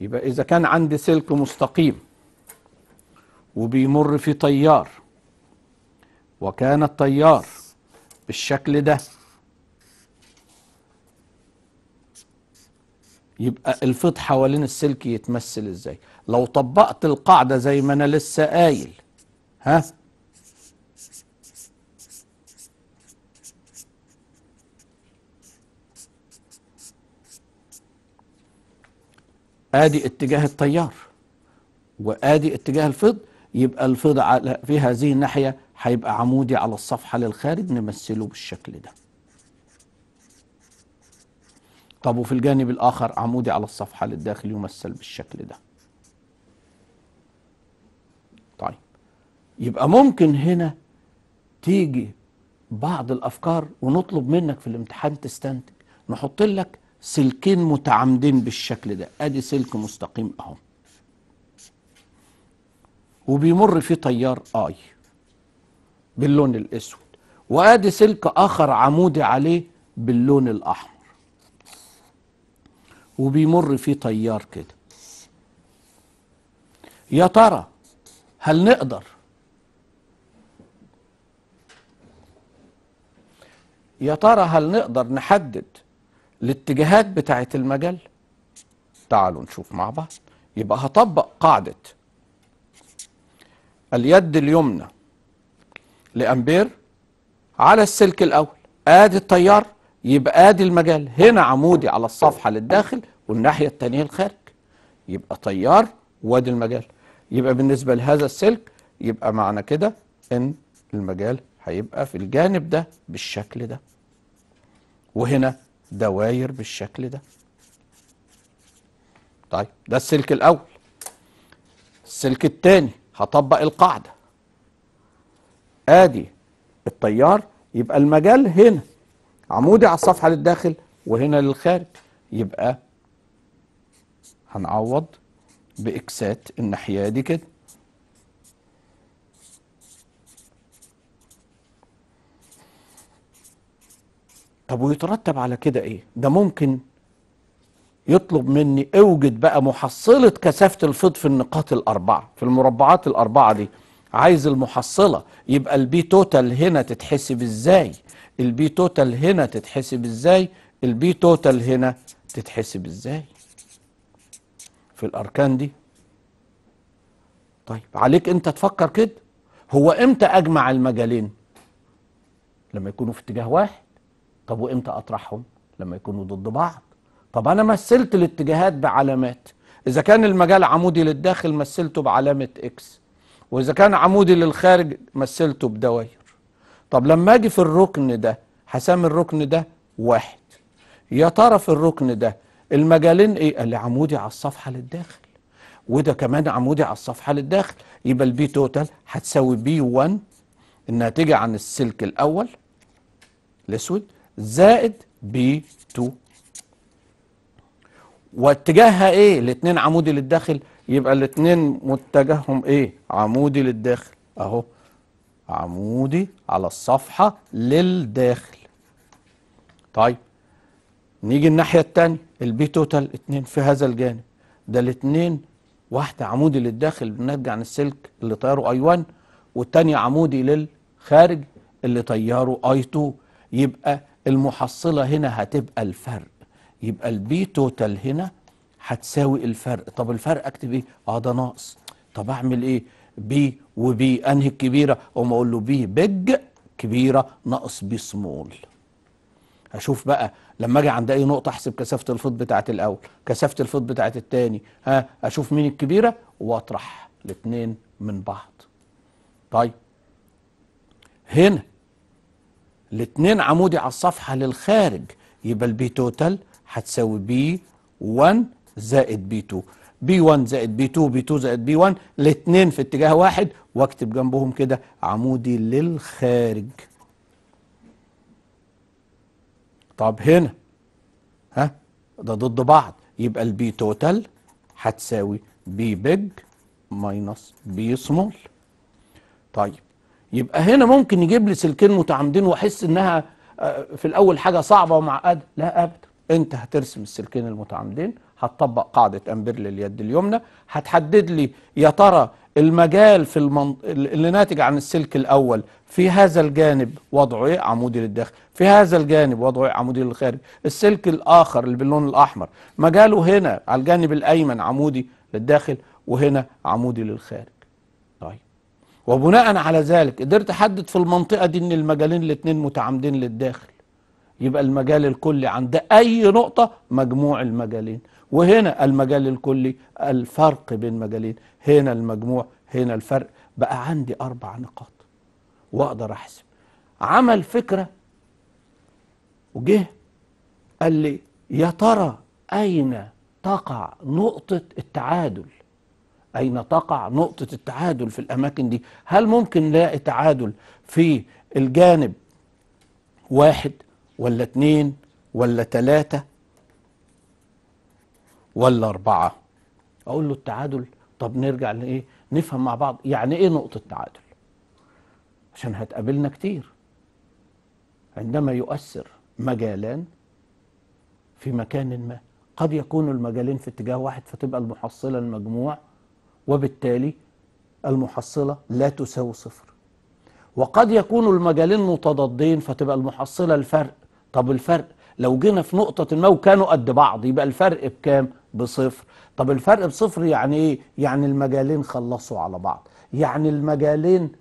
يبقى إذا كان عندي سلك مستقيم وبيمر في طيار وكان الطيار بالشكل ده يبقى الفيض حوالين السلك يتمثل ازاي لو طبقت القاعدة زي ما انا لسه قايل ها ادي اتجاه التيار وادي اتجاه الفض يبقى الفض في هذه الناحيه هيبقى عمودي على الصفحه للخارج نمثله بالشكل ده طب وفي الجانب الاخر عمودي على الصفحه للداخل يمثل بالشكل ده طيب يبقى ممكن هنا تيجي بعض الافكار ونطلب منك في الامتحان تستنتج نحط لك سلكين متعامدين بالشكل ده ادي سلك مستقيم اهو وبيمر فيه تيار اي باللون الاسود وادي سلك اخر عمودي عليه باللون الاحمر وبيمر فيه تيار كده يا ترى هل نقدر يا ترى هل نقدر نحدد الاتجاهات بتاعه المجال تعالوا نشوف مع بعض يبقى هطبق قاعده اليد اليمنى لامبير على السلك الاول ادي التيار يبقى ادي المجال هنا عمودي على الصفحه للداخل والناحيه الثانيه للخارج يبقى تيار وادي المجال يبقى بالنسبه لهذا السلك يبقى معنى كده ان المجال هيبقى في الجانب ده بالشكل ده وهنا دواير بالشكل ده طيب ده السلك الأول السلك الثاني هطبق القاعدة آدي التيار يبقى المجال هنا عمودي على الصفحة للداخل وهنا للخارج يبقى هنعوض بإكسات الناحية دي كده طب ويترتب على كده ايه ده ممكن يطلب مني اوجد بقى محصلة كثافة الفيض في النقاط الأربعة في المربعات الأربعة دي عايز المحصلة يبقى البي توتال هنا تتحسب ازاي البي توتال هنا تتحسب ازاي البي توتال هنا تتحسب ازاي في الأركان دي طيب عليك انت تفكر كده هو امتى اجمع المجالين لما يكونوا في اتجاه واحد طب وامتى اطرحهم لما يكونوا ضد بعض طب انا مثلت الاتجاهات بعلامات اذا كان المجال عمودي للداخل مثلته بعلامه اكس واذا كان عمودي للخارج مثلته بدوائر طب لما اجي في الركن ده حسام الركن ده واحد يا ترى في الركن ده المجالين ايه اللي عمودي على الصفحه للداخل وده كمان عمودي على الصفحه للداخل يبقى البي توتال هتساوي بي 1 الناتجه عن السلك الاول الاسود زائد بي 2 واتجاهها ايه الاثنين عمودي للداخل يبقى الاثنين متجههم ايه عمودي للداخل اهو عمودي على الصفحة للداخل طيب نيجي الناحية الثانيه البي توتال اثنين في هذا الجانب ده الاثنين واحدة عمودي للداخل بالناتج عن السلك اللي طياره اي 1 والثانيه عمودي للخارج اللي طياره اي 2 يبقى المحصله هنا هتبقى الفرق يبقى البي توتال هنا هتساوي الفرق طب الفرق اكتب ايه اه ده ناقص طب اعمل ايه بي وبي انهي الكبيره اقوم اقول له بي بيج كبيره ناقص بي سمول هشوف بقى لما اجي عند اي نقطه احسب كثافه الفيض بتاعت الاول كثافه الفيض بتاعت الثاني ها اشوف مين الكبيره واطرح الاثنين من بعض طيب هنا الاثنين عمودي على الصفحة للخارج يبقى البي توتال هتساوي بي 1 زائد بي 2 بي 1 زائد بي 2 بي 2 زائد بي 1 الاثنين في اتجاه واحد واكتب جنبهم كده عمودي للخارج طب هنا ها ده ضد بعض يبقى البي توتال هتساوي بي بيج ماينص بي سمول طيب يبقى هنا ممكن يجيب لي سلكين متعامدين واحس انها آه، في الاول حاجه صعبه ومعقده لا ابدا انت هترسم السلكين المتعامدين هتطبق قاعده امبير لليد اليمنى هتحدد لي يا ترى المجال في المنط... اللي ناتج عن السلك الاول في هذا الجانب وضعه ايه عمودي للداخل في هذا الجانب وضعه ايه عمودي للخارج السلك الاخر اللي باللون الاحمر مجاله هنا على الجانب الايمن عمودي للداخل وهنا عمودي للخارج وبناء على ذلك قدرت احدد في المنطقه دي ان المجالين الاثنين متعامدين للداخل يبقى المجال الكلي عند اي نقطه مجموع المجالين وهنا المجال الكلي الفرق بين مجالين هنا المجموع هنا الفرق بقى عندي اربع نقاط واقدر احسب عمل فكره وجه قال لي يا ترى اين تقع نقطه التعادل أين تقع نقطة التعادل في الأماكن دي هل ممكن نلاقي تعادل في الجانب واحد ولا اتنين ولا تلاتة ولا أربعة أقول له التعادل طب نرجع لإيه نفهم مع بعض يعني إيه نقطة تعادل عشان هتقابلنا كتير عندما يؤثر مجالان في مكان ما قد يكون المجالين في اتجاه واحد فتبقى المحصلة المجموع وبالتالي المحصلة لا تساوي صفر وقد يكون المجالين متضادين فتبقى المحصلة الفرق طب الفرق لو جينا في نقطة ما وكانوا قد بعض يبقى الفرق بكام بصفر طب الفرق بصفر يعني ايه يعني المجالين خلصوا على بعض يعني المجالين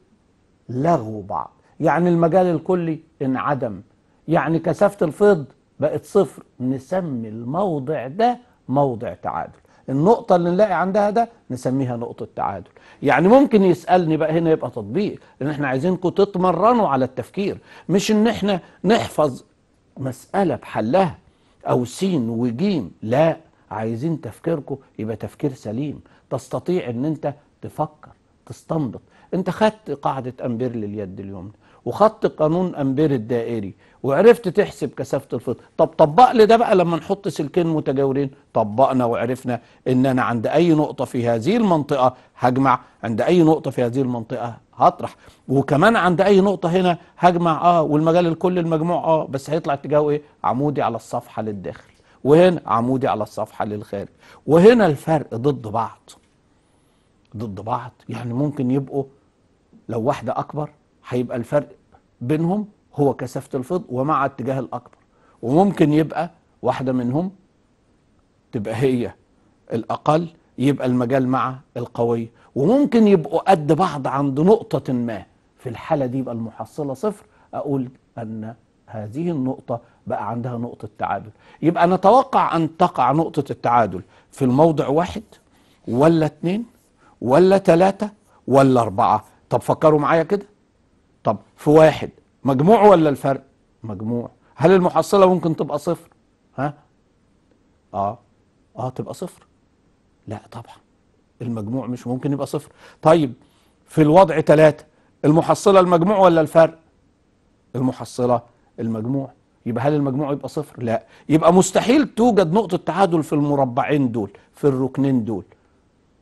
لغوا بعض يعني المجال الكلي انعدم يعني كثافة الفيض بقت صفر نسمي الموضع ده موضع تعادل النقطة اللي نلاقي عندها ده نسميها نقطة تعادل يعني ممكن يسألني بقى هنا يبقى تطبيق لأن احنا عايزينكم تتمرنوا على التفكير مش ان احنا نحفظ مسألة بحلها أو سين وجيم لا عايزين تفكيركم يبقى تفكير سليم تستطيع ان انت تفكر تستنبط انت خدت قاعدة أمبير لليد اليمنى وخدت قانون أمبير الدائري وعرفت تحسب كثافه الفطر طب طبق لي ده بقى لما نحط سلكين متجاورين طبقنا وعرفنا ان انا عند اي نقطه في هذه المنطقه هجمع عند اي نقطه في هذه المنطقه هطرح وكمان عند اي نقطه هنا هجمع اه والمجال الكل المجموع اه بس هيطلع اتجاهه ايه عمودي على الصفحه للداخل وهنا عمودي على الصفحه للخارج وهنا الفرق ضد بعض ضد بعض يعني ممكن يبقوا لو واحده اكبر هيبقى الفرق بينهم هو كثافة الفض ومع اتجاه الأكبر وممكن يبقى واحدة منهم تبقى هي الأقل يبقى المجال مع القوي وممكن يبقوا قد بعض عند نقطة ما في الحالة دي يبقى المحصلة صفر أقول أن هذه النقطة بقى عندها نقطة تعادل يبقى نتوقع أن تقع نقطة التعادل في الموضع واحد ولا اتنين ولا تلاتة ولا أربعة طب فكروا معايا كده طب في واحد مجموع ولا الفرق مجموع هل المحصلة ممكن تبقى صفر ها اه اه تبقى صفر لا طبعا المجموع مش ممكن يبقى صفر طيب في الوضع ثلاثة المحصلة المجموع ولا الفرق المحصلة المجموع يبقى هل المجموع يبقى صفر لا يبقى مستحيل توجد نقطة تعادل في المربعين دول في الركنين دول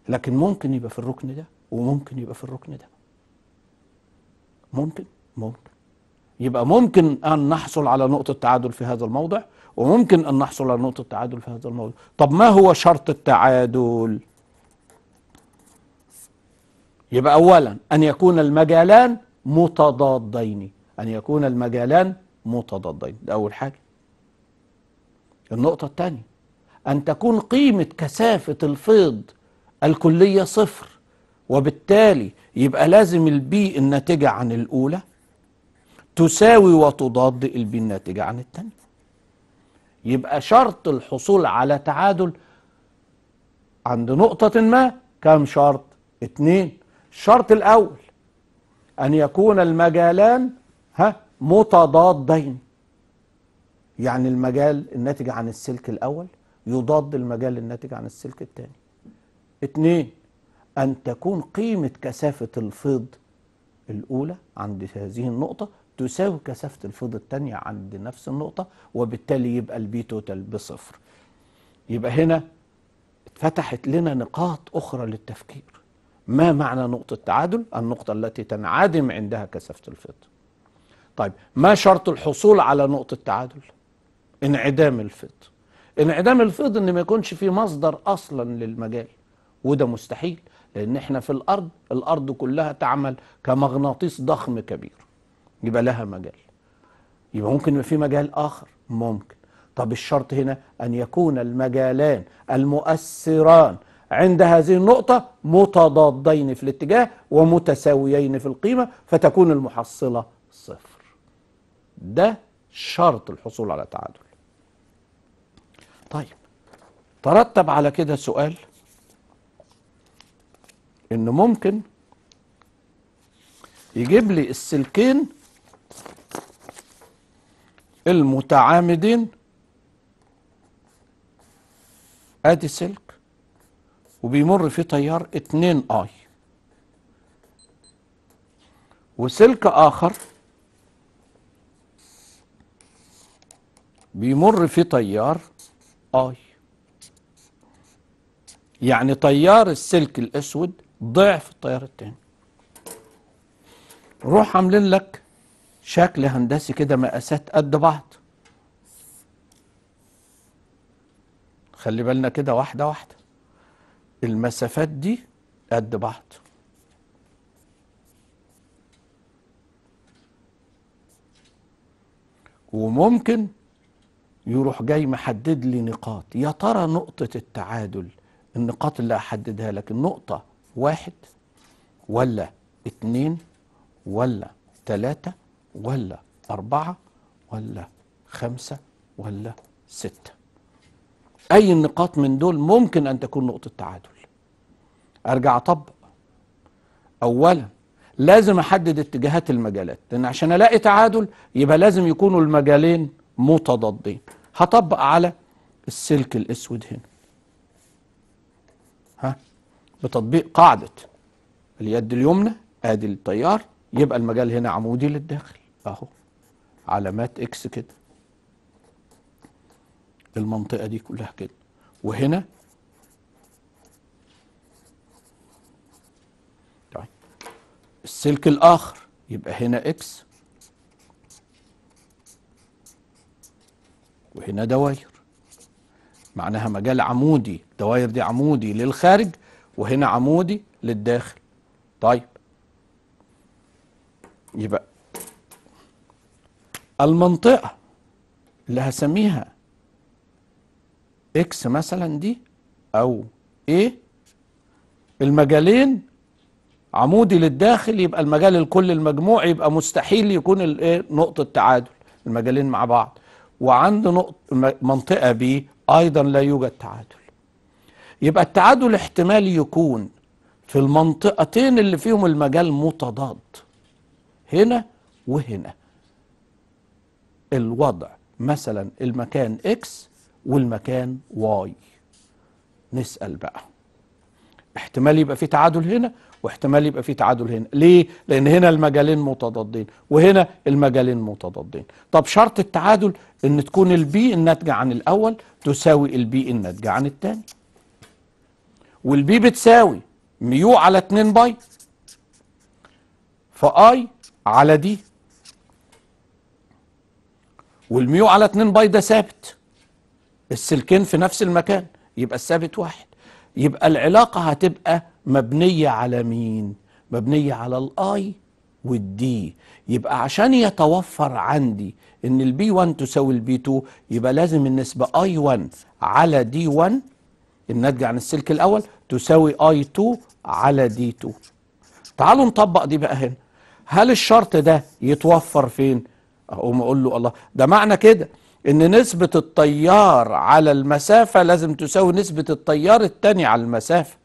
لكن ممكن يبقى في الركن ده وممكن يبقى في الركن ده ممكن ممكن يبقى ممكن أن نحصل على نقطة تعادل في هذا الموضع وممكن أن نحصل على نقطة تعادل في هذا الموضع طب ما هو شرط التعادل يبقى أولا أن يكون المجالان متضادين أن يكون المجالان متضادين ده أول حاجة النقطة الثانية أن تكون قيمة كثافة الفيض الكلية صفر وبالتالي يبقى لازم البي الناتجة عن الأولى تساوي وتضاد البي الناتجة عن التانية يبقى شرط الحصول على تعادل عند نقطة ما كم شرط؟ اتنين الشرط الأول أن يكون المجالان ها متضادين يعني المجال الناتج عن السلك الأول يضاد المجال الناتج عن السلك الثاني اتنين أن تكون قيمة كثافة الفيض الأولى عند هذه النقطة تساوي كثافة الفوضى التانية عند نفس النقطة وبالتالي يبقى البي توتال بصفر يبقى هنا اتفتحت لنا نقاط أخرى للتفكير ما معنى نقطة التعادل؟ النقطة التي تنعدم عندها كثافة الفوضى طيب ما شرط الحصول على نقطة تعادل؟ انعدام الفيض انعدام الفيض ان ما يكونش في مصدر اصلا للمجال وده مستحيل لان احنا في الارض الارض كلها تعمل كمغناطيس ضخم كبير يبقى لها مجال يبقى ممكن يبقى في مجال آخر ممكن طب الشرط هنا أن يكون المجالان المؤثران عند هذه النقطة متضادين في الاتجاه ومتساويين في القيمة فتكون المحصلة صفر ده شرط الحصول على تعادل طيب ترتب على كده سؤال ان ممكن يجيب لي السلكين المتعامدين ادي سلك وبيمر فيه تيار 2 اي وسلك اخر بيمر فيه تيار اي يعني تيار السلك الاسود ضعف التيار التاني روح عاملين لك شكل هندسي كده مقاسات قد بعض خلي بالنا كده واحدة واحدة المسافات دي قد بعض وممكن يروح جاي محدد لي نقاط يا ترى نقطة التعادل النقاط اللي هحددها لك النقطة واحد ولا اتنين ولا تلاتة ولا أربعة ولا خمسة ولا ستة أي النقاط من دول ممكن أن تكون نقطة تعادل أرجع أطبق أولا لازم أحدد اتجاهات المجالات لأن عشان ألاقي تعادل يبقى لازم يكونوا المجالين متضادين هطبق على السلك الأسود هنا ها بتطبيق قاعدة اليد اليمنى ادي التيار يبقى المجال هنا عمودي للداخل اهو علامات اكس كده المنطقه دي كلها كده وهنا طيب السلك الاخر يبقى هنا اكس وهنا دواير معناها مجال عمودي الدواير دي عمودي للخارج وهنا عمودي للداخل طيب يبقى المنطقة اللي هسميها اكس مثلا دي او A المجالين عمودي للداخل يبقى المجال الكل المجموع يبقى مستحيل يكون الايه نقطة تعادل المجالين مع بعض وعند نقطة منطقة B أيضا لا يوجد تعادل يبقى التعادل احتمال يكون في المنطقتين اللي فيهم المجال متضاد هنا وهنا الوضع مثلا المكان اكس والمكان واي نسأل بقى احتمال يبقى في تعادل هنا واحتمال يبقى في تعادل هنا ليه لان هنا المجالين متضادين وهنا المجالين متضادين طب شرط التعادل ان تكون البي الناتجه عن الاول تساوي البي الناتجه عن الثاني والبي بتساوي ميو على 2 باي فاي على دي والميو على 2 باي ده ثابت السلكين في نفس المكان يبقى الثابت واحد يبقى العلاقة هتبقى مبنية على مين مبنية على الاي والدي يبقى عشان يتوفر عندي ان البي 1 تساوي البي 2 يبقى لازم النسبة اي 1 على دي 1 الناتج عن السلك الاول تساوي اي 2 على دي 2 تعالوا نطبق دي بقى هنا هل الشرط ده يتوفر فين اقوم اقول له الله ده معنى كده ان نسبة التيار على المسافة لازم تساوي نسبة التيار التاني على المسافة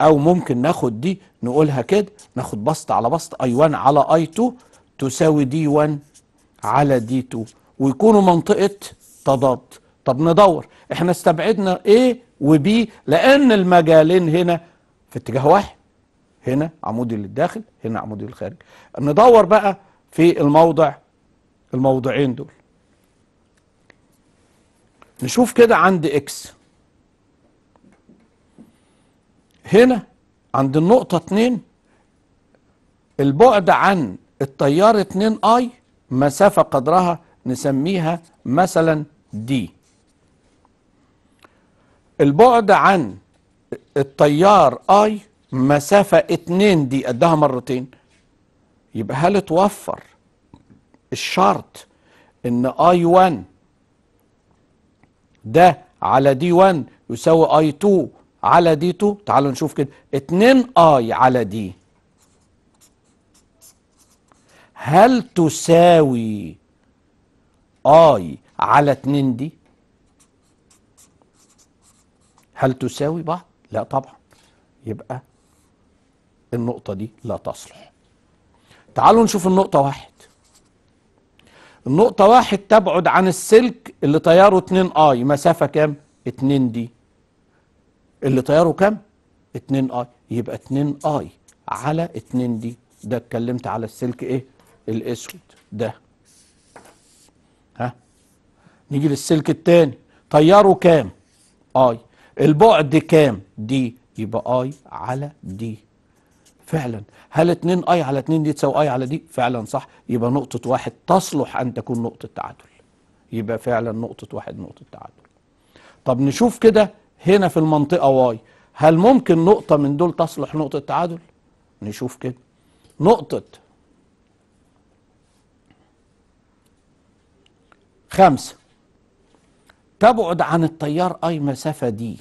او ممكن ناخد دي نقولها كده ناخد بسط على بسط اي 1 على اي 2 تساوي دي 1 على دي 2 ويكونوا منطقة تضاد طب ندور احنا استبعدنا ايه وبي لان المجالين هنا في اتجاه واحد هنا عمودي للداخل هنا عمودي للخارج ندور بقى في الموضع الموضعين دول نشوف كده عند اكس هنا عند النقطة 2 البعد عن التيار 2 اي مسافة قدرها نسميها مثلا دي البعد عن التيار اي مسافة 2 دي قدها مرتين يبقى هل اتوفر الشرط ان اي 1 ده على دي 1 يساوي اي 2 على دي 2 تعالوا نشوف كده 2 اي على دي هل تساوي اي على 2 دي هل تساوي بعض لا طبعا يبقى النقطه دي لا تصلح تعالوا نشوف النقطة واحد النقطة واحد تبعد عن السلك اللي طياره 2 اي مسافة كام 2 دي اللي طياره كام 2 اي يبقى 2 اي على 2 دي ده اتكلمت على السلك ايه الاسود ده ها نيجي للسلك التاني طياره كام اي البعد كام دي يبقى اي على دي فعلا هل 2 اي على 2 دي تساوي اي على دي فعلا صح يبقى نقطة واحد تصلح أن تكون نقطة تعادل يبقى فعلا نقطة واحد نقطة تعادل طب نشوف كده هنا في المنطقة واي هل ممكن نقطة من دول تصلح نقطة تعادل نشوف كده نقطة خمسة تبعد عن التيار اي مسافة دي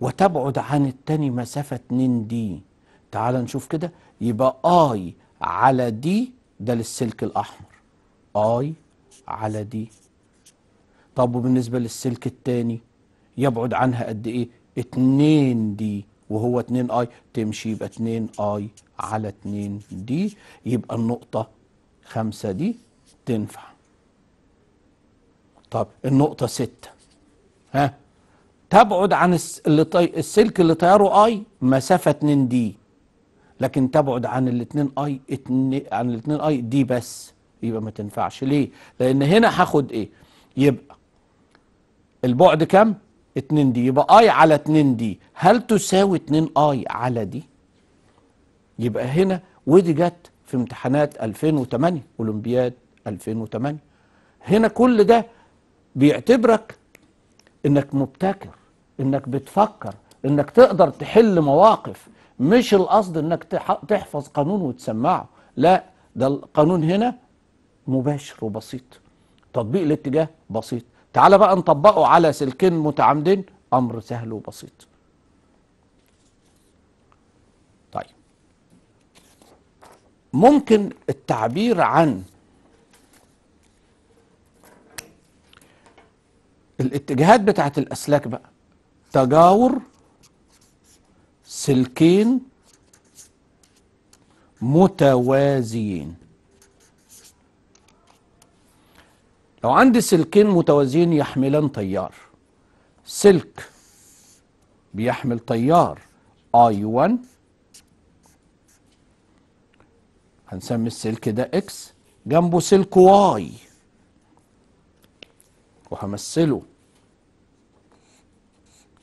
وتبعد عن التاني مسافة 2 دي تعال نشوف كده يبقى اي على دي ده للسلك الاحمر اي على دي طب وبالنسبه للسلك الثاني يبعد عنها قد ايه 2 دي وهو 2 اي تمشي يبقى 2 اي على 2 دي يبقى النقطه 5 دي تنفع طب النقطه 6 ها تبعد عن السلك اللي السلك اللي طياره اي مسافه 2 دي لكن تبعد عن الاثنين اي اتنين عن الاثنين اي دي بس يبقى ما تنفعش ليه لان هنا هاخد ايه يبقى البعد كام 2 دي يبقى اي على 2 دي هل تساوي 2 اي على دي يبقى هنا ودي جت في امتحانات 2008 اولمبياد 2008 هنا كل ده بيعتبرك انك مبتكر انك بتفكر انك تقدر تحل مواقف مش القصد انك تحفظ قانون وتسمعه لا ده القانون هنا مباشر وبسيط تطبيق الاتجاه بسيط تعال بقى نطبقه على سلكين متعامدين امر سهل وبسيط طيب ممكن التعبير عن الاتجاهات بتاعت الاسلاك بقى تجاور سلكين متوازيين لو عندي سلكين متوازيين يحملان تيار سلك بيحمل تيار I1 هنسمي السلك ده X جنبه سلك Y وهمثله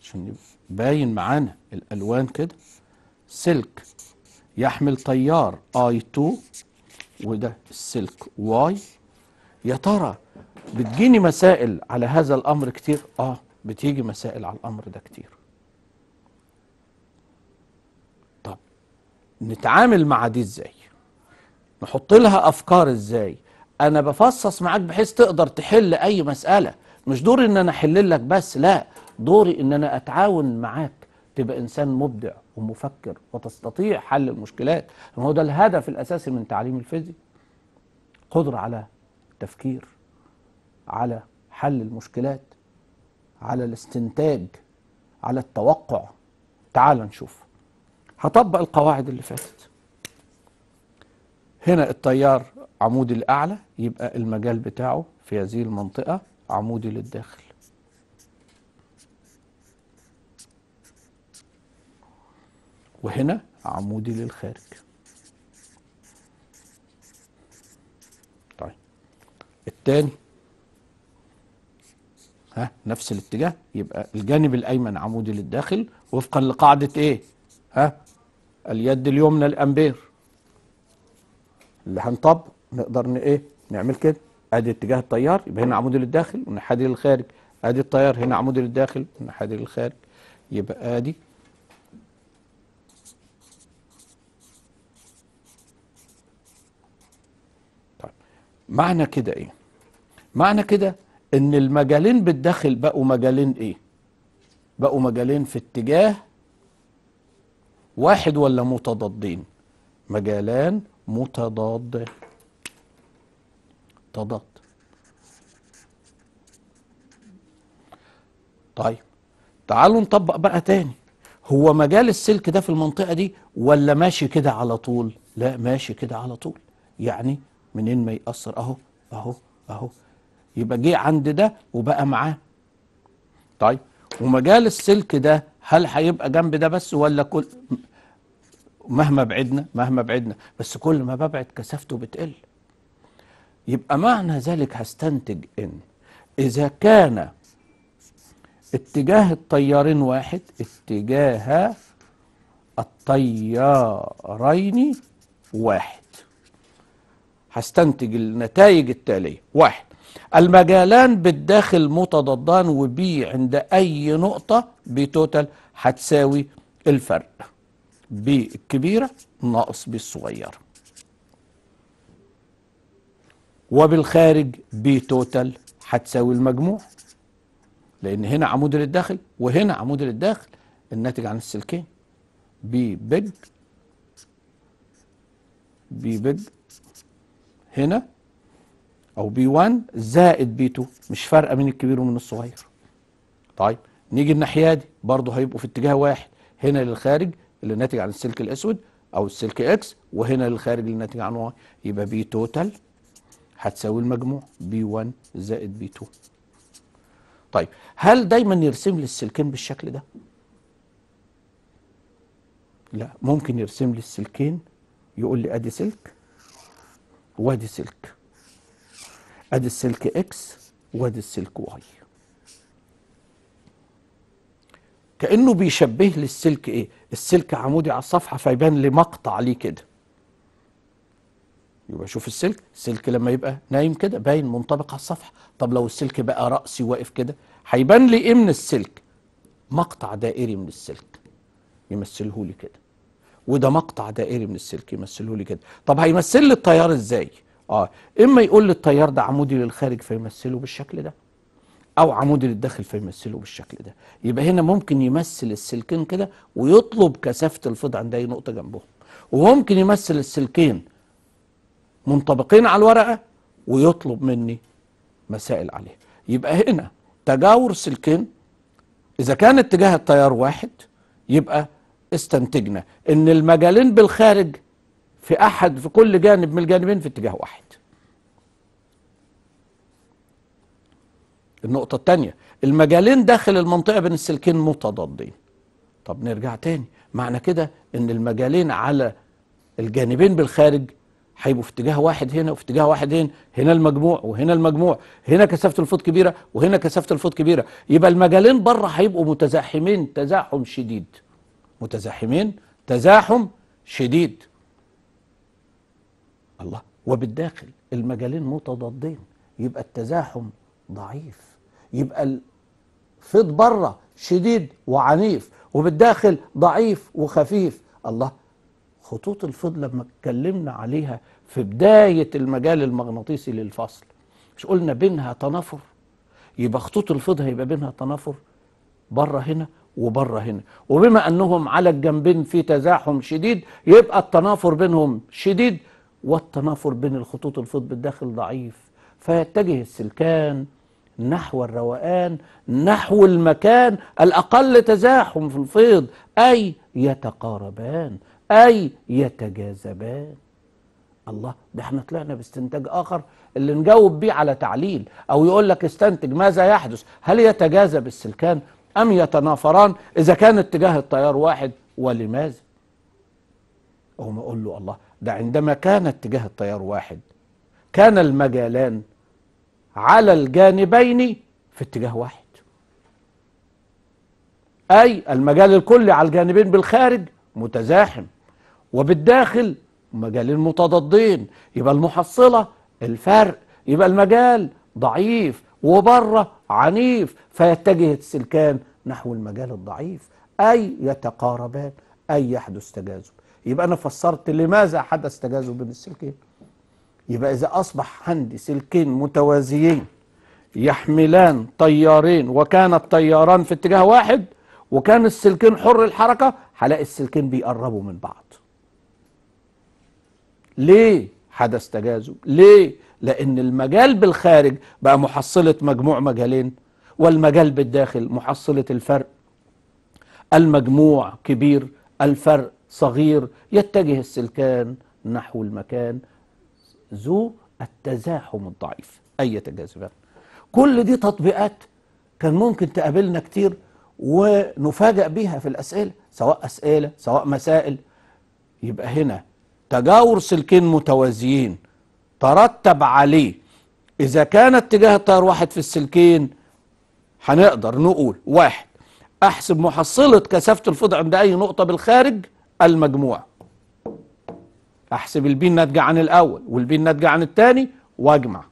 عشان يبقى باين معانا الالوان كده سلك يحمل تيار اي 2 وده السلك واي يا ترى بتجيني مسائل على هذا الامر كتير اه بتيجي مسائل على الامر ده كتير طب نتعامل مع دي ازاي نحط لها افكار ازاي انا بفصص معاك بحيث تقدر تحل اي مساله مش دور ان انا احل لك بس لا دوري ان انا اتعاون معاك تبقى انسان مبدع ومفكر وتستطيع حل المشكلات هو ده الهدف الاساسي من تعليم الفيزياء قدره على التفكير على حل المشكلات على الاستنتاج على التوقع تعال نشوف هطبق القواعد اللي فاتت هنا التيار عمودي الأعلى يبقى المجال بتاعه في هذه المنطقة عمودي للداخل وهنا عمودي للخارج طيب الثاني ها نفس الاتجاه يبقى الجانب الايمن عمودي للداخل وفقا لقاعده ايه ها اليد اليمنى الامبير اللي هنطبق نقدر ن ايه نعمل كده ادي اتجاه التيار يبقى هنا عمودي للداخل ونحادي للخارج ادي التيار هنا عمودي للداخل ونحادي للخارج يبقى ادي معنى كده ايه معنى كده ان المجالين بالداخل بقوا مجالين ايه بقوا مجالين في اتجاه واحد ولا متضادين مجالان متضاد تضاد طيب تعالوا نطبق بقى تاني هو مجال السلك ده في المنطقة دي ولا ماشي كده على طول لا ماشي كده على طول يعني منين ما يأثر أهو أهو أهو يبقى جه عند ده وبقى معاه طيب ومجال السلك ده هل هيبقى جنب ده بس ولا كل مهما بعدنا مهما بعدنا بس كل ما ببعد كثافته بتقل يبقى معنى ذلك هستنتج ان اذا كان اتجاه التيارين واحد اتجاه التيارين واحد هستنتج النتائج التالية واحد المجالان بالداخل متضادان وبي عند أي نقطة بتوتال هتساوي الفرق بي الكبيرة ناقص بي الصغيرة وبالخارج بي توتال هتساوي المجموع لأن هنا عمود للداخل وهنا عمود للداخل الناتج عن السلكين بي بيج بي بيج هنا او بي 1 زائد بي 2 مش فارقه من الكبير ومن الصغير طيب نيجي الناحيه دي برضه هيبقوا في اتجاه واحد هنا للخارج اللي ناتج عن السلك الاسود او السلك اكس وهنا للخارج اللي ناتج عن واي يبقى بي توتال هتساوي المجموع بي 1 زائد بي 2 طيب هل دايما يرسم لي السلكين بالشكل ده لا ممكن يرسم لي السلكين يقول لي ادي سلك وادي سلك ادي السلك اكس وادي السلك واي كانه بيشبه لي السلك ايه السلك عمودي على الصفحه فيبان لي مقطع ليه كده يبقى شوف السلك السلك لما يبقى نايم كده باين منطبق على الصفحه طب لو السلك بقى راسي واقف كده هيبان لي ايه من السلك مقطع دائري من السلك يمثله لي كده وده مقطع دائري من السلك يمثله لي كده طب هيمثل لي التيار ازاي اه اما يقول لي التيار ده عمودي للخارج فيمثله بالشكل ده او عمودي للداخل فيمثله بالشكل ده يبقى هنا ممكن يمثل السلكين كده ويطلب كثافه الفيض عند اي نقطه جنبهم وممكن يمثل السلكين منطبقين على الورقه ويطلب مني مسائل عليها يبقى هنا تجاور سلكين اذا كان اتجاه التيار واحد يبقى استنتجنا ان المجالين بالخارج في احد في كل جانب من الجانبين في اتجاه واحد النقطة الثانية المجالين داخل المنطقة بين السلكين متضادين طب نرجع تاني معنى كده ان المجالين على الجانبين بالخارج هيبقوا في اتجاه واحد هنا وفي اتجاه واحد هنا هنا المجموع وهنا المجموع هنا كثافه الفوت كبيره وهنا كثافه الفوت كبيره يبقى المجالين بره هيبقوا متزاحمين تزاحم شديد متزاحمين تزاحم شديد الله وبالداخل المجالين متضادين يبقى التزاحم ضعيف يبقى الفيض بره شديد وعنيف وبالداخل ضعيف وخفيف الله خطوط الفيض لما اتكلمنا عليها في بداية المجال المغناطيسي للفصل مش قلنا بينها تنافر يبقى خطوط الفيض هيبقى بينها تنافر بره هنا وبره هنا وبما أنهم على الجنبين في تزاحم شديد يبقى التنافر بينهم شديد والتنافر بين الخطوط الفض بالداخل ضعيف فيتجه السلكان نحو الروقان نحو المكان الأقل تزاحم في الفيض أي يتقاربان أي يتجاذبان الله ده احنا طلعنا باستنتاج آخر اللي نجاوب بيه على تعليل أو يقول لك استنتج ماذا يحدث هل يتجاذب السلكان أم يتنافران إذا كان اتجاه التيار واحد ولماذا أقوم أقول له الله ده عندما كان اتجاه التيار واحد كان المجالان على الجانبين في اتجاه واحد أي المجال الكلي على الجانبين بالخارج متزاحم وبالداخل مجالين متضادين يبقى المحصلة الفرق يبقى المجال ضعيف وبره عنيف فيتجه السلكان نحو المجال الضعيف أي يتقاربان أي يحدث تجاذب يبقى أنا فسرت لماذا حدث تجاذب بين السلكين يبقى إذا أصبح عندي سلكين متوازيين يحملان طيارين وكان الطياران في اتجاه واحد وكان السلكين حر الحركة هلاقي السلكين بيقربوا من بعض ليه حدث تجاذب ليه لأن المجال بالخارج بقى محصلة مجموع مجالين والمجال بالداخل محصلة الفرق المجموع كبير الفرق صغير يتجه السلكان نحو المكان ذو التزاحم الضعيف أي تجاذبات كل دي تطبيقات كان ممكن تقابلنا كتير ونفاجأ بيها في الأسئلة سواء أسئلة سواء مسائل يبقى هنا تجاور سلكين متوازيين ترتب عليه إذا كان اتجاه التيار واحد في السلكين هنقدر نقول واحد أحسب محصلة كثافة الفضاء عند أي نقطة بالخارج المجموع أحسب البي الناتجة عن الأول والبي الناتجة عن الثاني وأجمع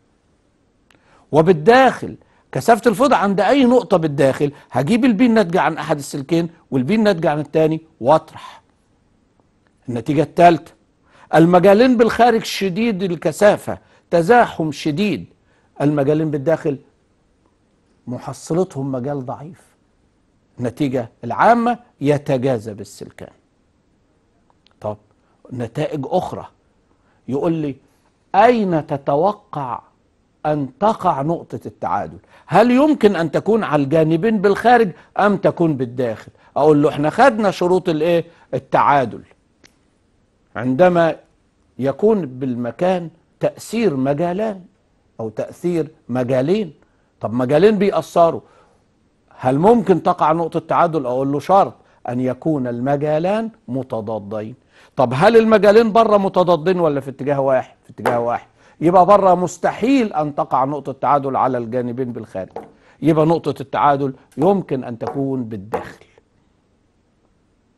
وبالداخل كثافة الفضاء عند أي نقطة بالداخل هجيب البي الناتجة عن أحد السلكين والبي الناتجة عن الثاني وأطرح النتيجة الثالثة المجالين بالخارج شديد الكثافة تزاحم شديد المجالين بالداخل محصلتهم مجال ضعيف النتيجة العامة يتجاذب السلكان طب نتائج أخرى يقول لي أين تتوقع أن تقع نقطة التعادل هل يمكن أن تكون على الجانبين بالخارج أم تكون بالداخل أقول له احنا خدنا شروط الايه التعادل عندما يكون بالمكان تأثير مجالان أو تأثير مجالين طب مجالين بيأثروا هل ممكن تقع نقطة تعادل أقول له شرط أن يكون المجالان متضادين طب هل المجالين بره متضادين ولا في اتجاه واحد في اتجاه واحد يبقى بره مستحيل أن تقع نقطة تعادل على الجانبين بالخارج يبقى نقطة التعادل يمكن أن تكون بالداخل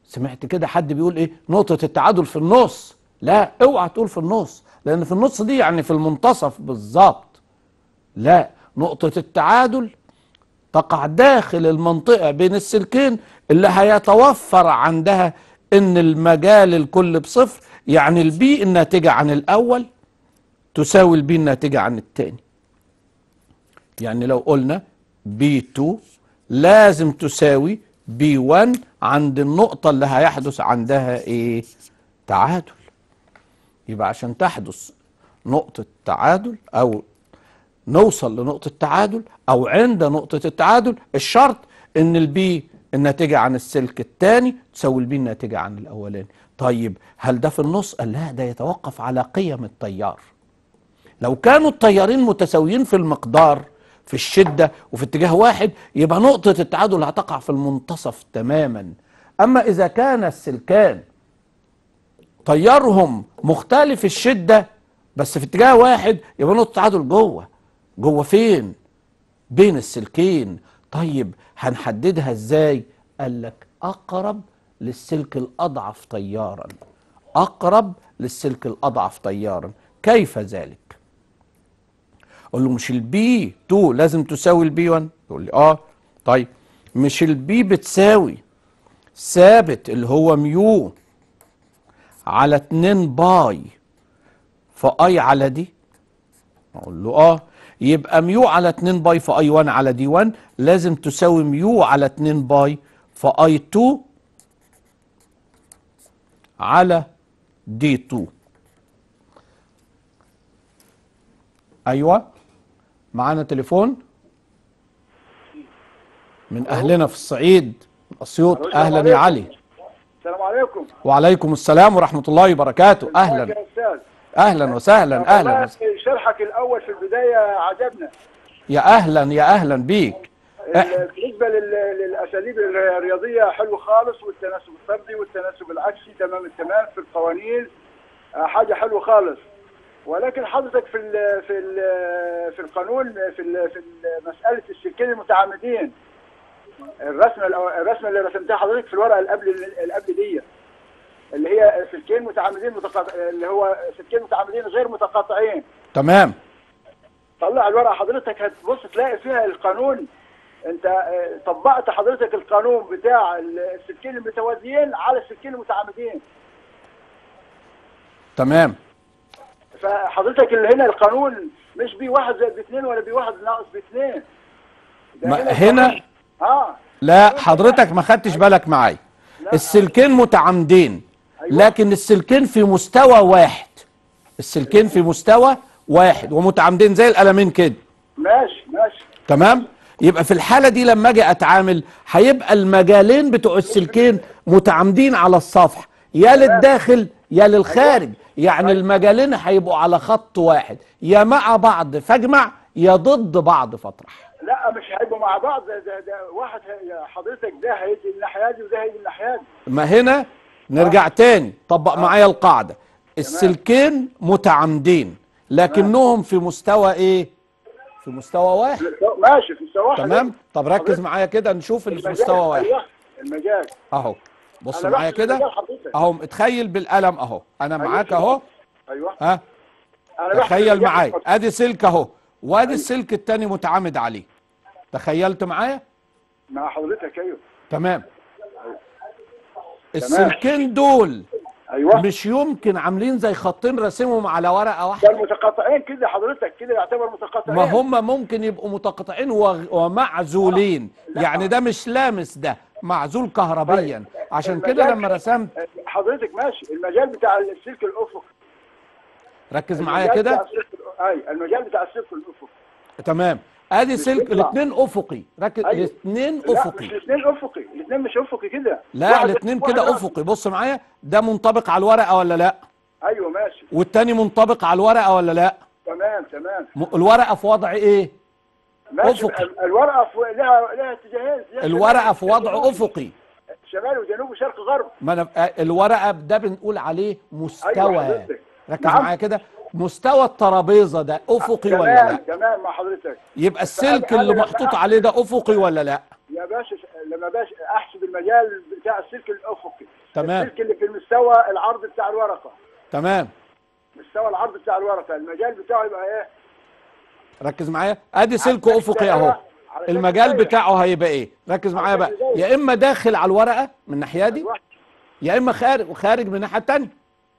سمعت كده حد بيقول إيه نقطة التعادل في النص لا اوعى تقول في النص لان في النص دي يعني في المنتصف بالظبط لا نقطة التعادل تقع داخل المنطقة بين السلكين اللي هيتوفر عندها ان المجال الكل بصفر يعني البي الناتجة عن الاول تساوي البي الناتجة عن التاني يعني لو قلنا بي 2 لازم تساوي بي 1 عند النقطة اللي هيحدث عندها ايه تعادل يبقى عشان تحدث نقطة تعادل أو نوصل لنقطة تعادل أو عند نقطة التعادل الشرط إن البي الناتجة عن السلك الثاني تساوي البي الناتجة عن الأولاني طيب هل ده في النص؟ قال لا ده يتوقف على قيم التيار لو كانوا التيارين متساويين في المقدار في الشدة وفي اتجاه واحد يبقى نقطة التعادل هتقع في المنتصف تماما أما إذا كان السلكان طيارهم مختلف الشدة بس في اتجاه واحد يبقى نقطة تعادل جوه جوه فين بين السلكين طيب هنحددها ازاي قال لك اقرب للسلك الاضعف تيارا اقرب للسلك الاضعف تيارا كيف ذلك اقول له مش البي 2 لازم تساوي البي 1 يقول لي اه طيب مش البي بتساوي ثابت اللي هو ميو على 2 باي فاي على دي اقول له اه يبقى ميو على 2 باي فاي 1 على دي 1 لازم تساوي ميو على 2 باي فاي 2 على دي 2 ايوه معانا تليفون من اهلنا في الصعيد اسيوط اهلا يا علي السلام عليكم وعليكم السلام ورحمة الله وبركاته أهلا أهلا وسهلا أهلا شرحك الأول في البداية عجبنا يا أهلا يا أهلا بيك أه. بالنسبة للأساليب الرياضية حلو خالص والتناسب الفردي والتناسب العكسي تمام التمام في القوانين أه، حاجة حلوة خالص ولكن حضرتك في الـ في الـ في القانون في في مسألة السكين المتعمدين الرسمه الرسمه اللي رسمتها حضرتك في الورقه اللي قبل اللي قبل دي اللي هي سلكين متعامدين متقاطع اللي هو سلكين متعامدين غير متقاطعين تمام طلع الورقه حضرتك هتبص تلاقي فيها القانون انت طبقت حضرتك القانون بتاع السلكين المتوازيين على السلكين المتعامدين تمام فحضرتك اللي هنا القانون مش بي واحد زائد بي ولا بي واحد ناقص باثنين اتنين هنا لا حضرتك ما خدتش أيوة. بالك معايا السلكين متعامدين أيوة. لكن السلكين في مستوى واحد السلكين في مستوى واحد ومتعامدين زي القلمين كده ماشي ماشي تمام يبقى في الحالة دي لما اجي اتعامل هيبقى المجالين بتوع السلكين متعامدين على الصفحة يا للداخل يا للخارج أيوة. يعني المجالين هيبقوا على خط واحد يا مع بعض فاجمع يا ضد بعض فاطرح لا مش هيبقوا مع بعض ده, ده, ده واحد حضرتك ده هيجي الناحيه دي وده هيجي الناحيه دي ما هنا نرجع آه. تاني طبق آه. معايا القاعده السلكين متعامدين لكنهم في مستوى ايه في مستوى واحد ماشي في مستوى واحد تمام طب ركز معايا كده نشوف اللي في مستوى واحد المجال اهو بص معايا كده اهو اتخيل بالقلم اهو انا أيوه. معاك اهو ايوه ها تخيل معايا ادي سلك اهو وادي السلك الثاني متعامد عليه تخيلت معايا مع حضرتك ايوه تمام السلكين دول ايوه مش يمكن عاملين زي خطين راسمهم على ورقه واحده كانوا متقاطعين كده حضرتك كده يعتبر متقاطعين ما هم ممكن يبقوا متقاطعين ومعزولين يعني ده مش لامس ده معزول كهربيا طيب. عشان كده لما رسمت حضرتك ماشي المجال بتاع السلك الافقي ركز معايا كده اي المجال بتاع السلك الافقي تمام ادي سلك الاثنين افقي ركز أيوه. الاثنين افقي مش الاثنين افقي الاثنين مش افقي كده لا الاثنين كده افقي بص معايا ده منطبق على الورقه ولا لا ايوه ماشي والتاني منطبق على الورقه ولا لا تمام تمام الورقه في وضع ايه ماشي افقي الورقه في لها لها اتجاهين الورقه في وضع افقي شمال وجنوب وشرق وغرب ما انا آه، الورقه ده بنقول عليه أيوة، مستوى أيوة ركز نعم. معايا كده مستوى الترابيزه ده افقي ولا لا تمام مع حضرتك يبقى السلك اللي محطوط عليه ده افقي ولا لا يا باشا لما باش احسب المجال بتاع السلك الافقي تمام السلك اللي في المستوى العرض بتاع الورقه تمام مستوى العرض بتاع الورقه المجال بتاعه يبقى ايه ركز معايا ادي سلك افقي اهو المجال بتاعه هيبقى ايه ركز معايا بقى يا اما داخل على الورقه من الناحيه دي يا اما خارج وخارج من الناحيه الثانيه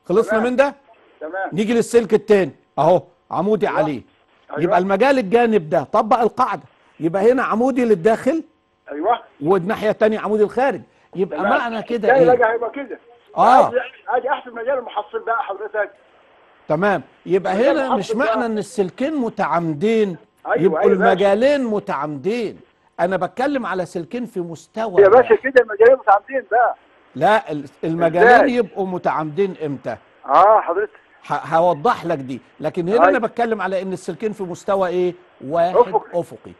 خلصنا من ده تمام نيجي للسلك الثاني اهو عمودي أيوة. عليه أيوة. يبقى المجال الجانب ده طبق القاعده يبقى هنا عمودي للداخل ايوه والناحيه الثانيه عمودي للخارج يبقى تمام. معنى كده ايه؟ هيبقى كده اه ادي احسب مجال المحصل بقى حضرتك تمام يبقى هنا مش معنى ان السلكين متعامدين أيوة, أيوه يبقوا أيوة المجالين باشا. متعامدين انا بتكلم على سلكين في مستوى يا باشا كده المجالين متعامدين بقى لا المجالين إزاي؟ يبقوا متعامدين امتى اه حضرتك هوضح لك دي لكن هنا أي. انا طيب. بتكلم على ان السلكين في مستوى ايه واحد افقي, أفقي.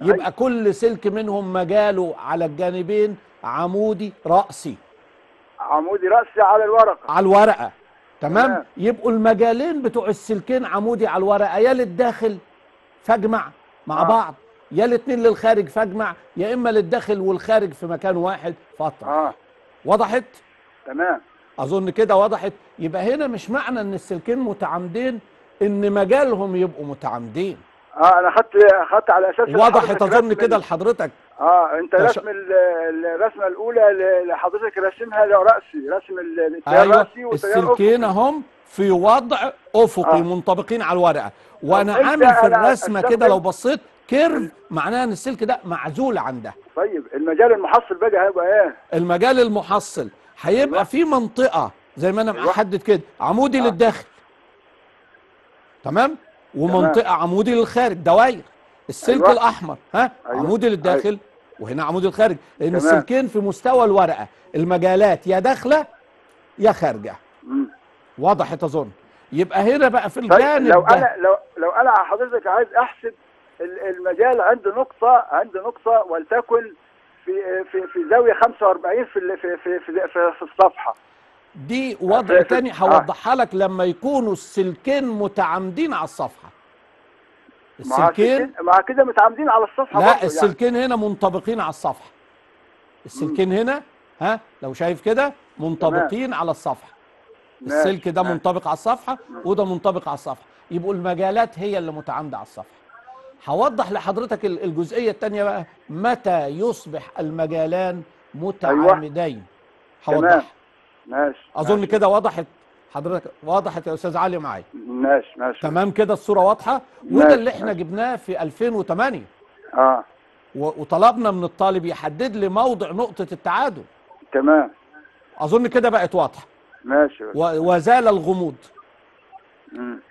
يبقى أي. أيوة. كل سلك منهم مجاله على الجانبين عمودي راسي عمودي راسي على الورقه على الورقه تمام أه. يبقوا المجالين بتوع السلكين عمودي على الورقه يا للداخل فاجمع مع آه. بعض يا الاثنين للخارج فاجمع يا اما للداخل والخارج في مكان واحد فاطلع آه. وضحت تمام اظن كده وضحت يبقى هنا مش معنى ان السلكين متعامدين ان مجالهم يبقوا متعامدين اه انا اخدت اخدت على اساس وضحت اظن كده لحضرتك اه انت رسم الرسمه الاولى لحضرتك راسمها راسي رسم الاتجاه أيوة راسي السلكين هم في وضع افقي آه. منطبقين على الورقه وانا عامل في الرسمه كده لو بصيت كيرف معناها ان السلك ده معزول عن ده طيب المجال المحصل بقى هيبقى ايه المجال المحصل هيبقى في منطقه زي ما انا محدد كده عمودي آه. للداخل تمام ومنطقه تمام. عمودي للخارج دواير السلك أيوة. الاحمر ها أيوة. عمودي للداخل أيوة. وهنا عمودي للخارج لان تمام. السلكين في مستوى الورقه المجالات يا داخله يا خارجه واضح تظن يبقى هنا بقى في طيب، الجانب لو ده. انا لو لو انا حضرتك عايز احسب المجال عند نقطه عند نقطه ولتكن في في في زاويه 45 في في في في, في, في الصفحه دي وضع آه، تاني آه. هوضحها لك لما يكونوا السلكين متعامدين على الصفحه السلكين مع كده متعامدين على الصفحه لا يعني. السلكين يعني. هنا منطبقين على الصفحه السلكين هنا ها لو شايف كده منطبقين على الصفحه السلك ده آه. منطبق على الصفحه وده منطبق على الصفحه يبقوا المجالات هي اللي متعامده على الصفحه هوضح لحضرتك الجزئية الثانية بقى متى يصبح المجالان متعامدين أيوة. ماشي أظن كده وضحت حضرتك وضحت يا أستاذ علي معايا ماشي ماشي تمام كده الصورة واضحة وده اللي احنا ماشي. جبناه في 2008 اه وطلبنا من الطالب يحدد لي موضع نقطة التعادل تمام أظن كده بقت واضحة ماشي وزال الغموض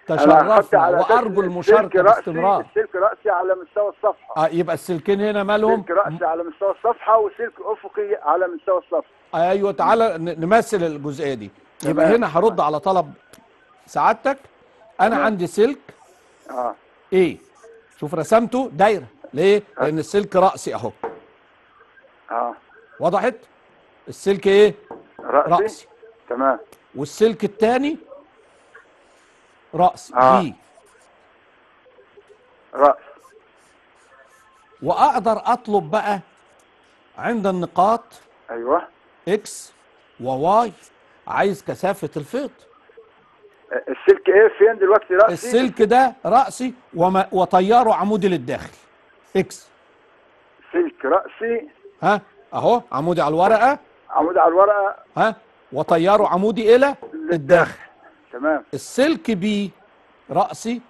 تشرفت وارجو المشاركه باستمرار السلك راسي على مستوى الصفحه اه يبقى السلكين هنا مالهم سلك راسي على مستوى الصفحه وسلك افقي على مستوى الصفحه آه ايوه تعالى نمثل الجزئيه دي يبقى هنا هرد على طلب سعادتك انا تمام. عندي سلك اه ايه شوف رسمته دايره ليه آه. لان السلك راسي اهو اه وضحت السلك ايه راسي, رأسي. تمام والسلك الثاني رأس آه. بي رأس وأقدر أطلب بقى عند النقاط أيوه إكس وواي عايز كثافة الفيض السلك إيه فين دلوقتي رأسي السلك ده رأسي وما وطياره عمودي للداخل إكس سلك رأسي ها أهو عمودي على الورقة عمودي على الورقة ها وطياره عمودي إلى للداخل تمام السلك بي رأسي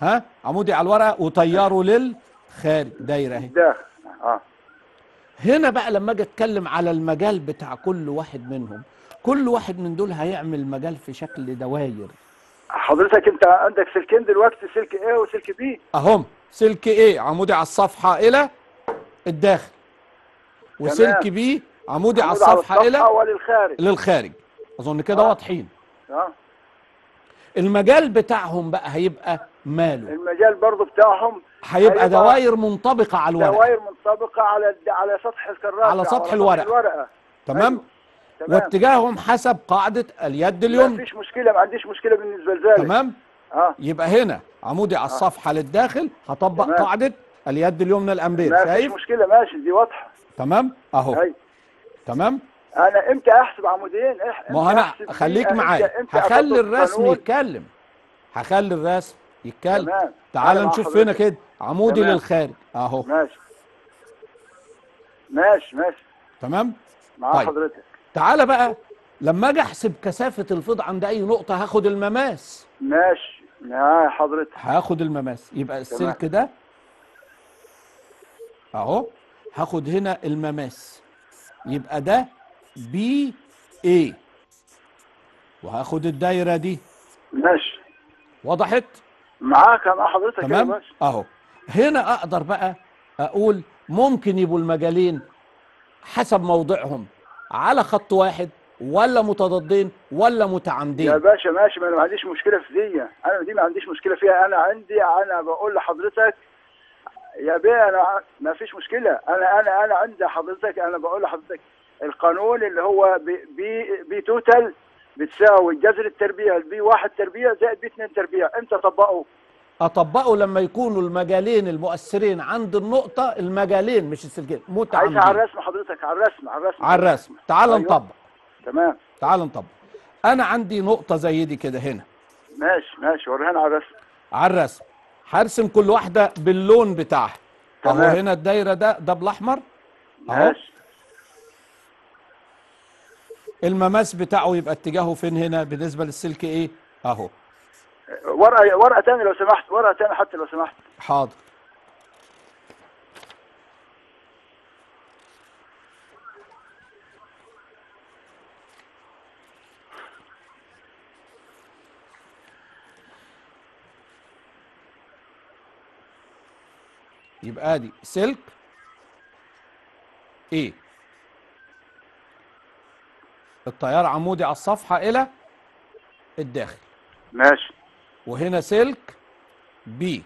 ها عمودي على الورقة وطياره للخارج دايرة اهي اه هنا بقى لما اجي اتكلم على المجال بتاع كل واحد منهم كل واحد من دول هيعمل مجال في شكل دواير حضرتك انت عندك سلكين دلوقتي سلك ايه وسلك بي اهم سلك ايه عمودي على الصفحه الى الداخل وسلك بي عمودي على الصفحه الى للخارج للخارج اظن كده آه. واضحين اه المجال بتاعهم بقى هيبقى ماله المجال برضه بتاعهم هيبقى دواير منطبقه على الورق دواير منطبقه على على سطح الكراسه على سطح الورقه, الورقة. تمام أيوه. تمام. واتجاههم حسب قاعده اليد اليمنى فيش مشكله ما عنديش مشكله بالنسبه لذلك تمام آه. يبقى هنا عمودي على آه. الصفحه للداخل هطبق تمام. قاعده اليد اليمنى الامبير شايف فيش مشكله ماشي دي واضحه تمام اهو أيوه. تمام انا امتى احسب عمودين ما هو انا خليك معايا هخلي الرسم يتكلم هخلي الرسم يتكلم تعال نشوف هنا كده عمودي تمام. للخارج اهو ماشي ماشي ماشي تمام مع طيب. حضرتك تعالى بقى لما اجي احسب كثافه الفيض عند اي نقطه هاخد المماس ماشي يا حضرتك هاخد المماس يبقى السلك ده اهو هاخد هنا المماس يبقى ده بي اي وهاخد الدايره دي ماشي وضحت معاك انا حضرتك تمام اهو هنا اقدر بقى اقول ممكن يبقوا المجالين حسب موضعهم على خط واحد ولا متضادين ولا متعامدين يا باشا ماشي ما انا ما عنديش مشكله في دي انا دي ما عنديش مشكله فيها انا عندي انا بقول لحضرتك يا بيه انا ما فيش مشكله انا انا انا عندي حضرتك انا بقول لحضرتك القانون اللي هو بي بي توتال بتساوي جذر التربيع البي واحد تربيع زائد بي اثنين تربيع انت طبقه اطبقه لما يكونوا المجالين المؤثرين عند النقطه المجالين مش السلكين متعامدين على الرسم حضرتك على الرسم على الرسم على الرسم تعال أيوة. نطبق تمام تعال نطبق انا عندي نقطه زي دي كده هنا ماشي ماشي وريهاني على الرسم على الرسم هرسم كل واحده باللون بتاعها اهو هنا الدايره ده ده بالاحمر ماشي المماس بتاعه يبقى اتجاهه فين هنا بالنسبه للسلك ايه اهو ورقه ورقه ثانيه لو سمحت ورقه ثانيه حتى لو سمحت حاضر يبقى ادي سلك ايه التيار عمودي على الصفحة إلى الداخل ماشي وهنا سلك بي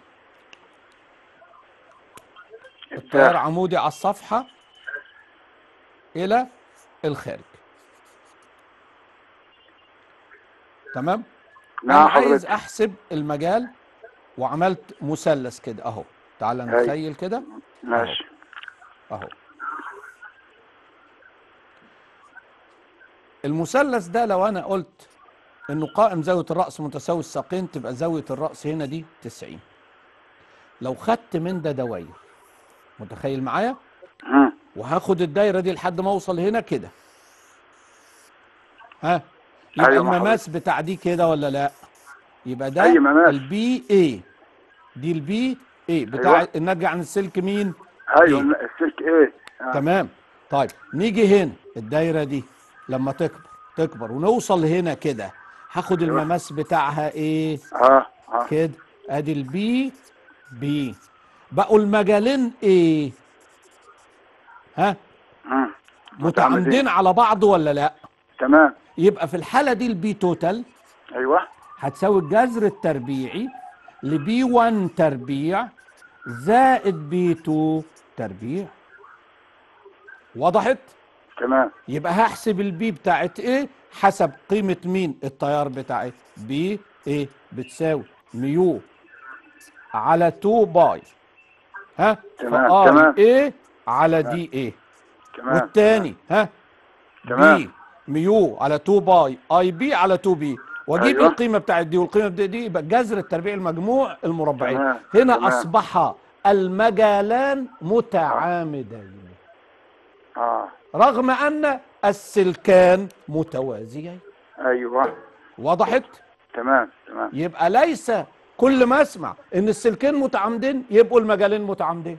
التيار عمودي على الصفحة إلى الخارج تمام؟ نعم أنا عايز أحسب المجال وعملت مثلث كده أهو تعال أيوة. نتخيل كده ماشي أهو المثلث ده لو انا قلت انه قائم زاويه الراس متساوي الساقين تبقى زاويه الراس هنا دي 90 لو خدت من ده دواير متخيل معايا وهاخد الدايره دي لحد ما اوصل هنا كده ها يبقى أيوة المماس بتاع دي كده ولا لا يبقى ده أيوة البي اي دي البي اي بتاع أيوة. الناتج عن السلك مين ايوه السلك ايه آه. تمام طيب نيجي هنا الدايره دي لما تكبر تكبر ونوصل هنا كده هاخد أيوه. المماس بتاعها ايه اه اه كده ادي البي بي بقوا المجالين ايه ها متعامدين على بعض ولا لا تمام يبقى في الحاله دي البي توتال ايوه هتساوي الجذر التربيعي لبي 1 تربيع زائد بي 2 تربيع وضحت تمام يبقى هحسب البي بتاعت ايه حسب قيمه مين التيار بتاعي بي ايه بتساوي ميو على 2 باي ها تمام تمام ايه على تمام. دي ايه تمام والتاني ها تمام بي ميو على 2 باي اي بي على 2 بي واجيب أيوة. القيمه بتاعت دي والقيمه بتاعت دي يبقى جذر التربيع المجموع المربعين تمام. هنا تمام. اصبح المجالان متعامدين اه رغم أن السلكان متوازيين أيوة وضحت؟ تمام تمام يبقى ليس كل ما اسمع ان السلكين متعامدين يبقوا المجالين متعامدين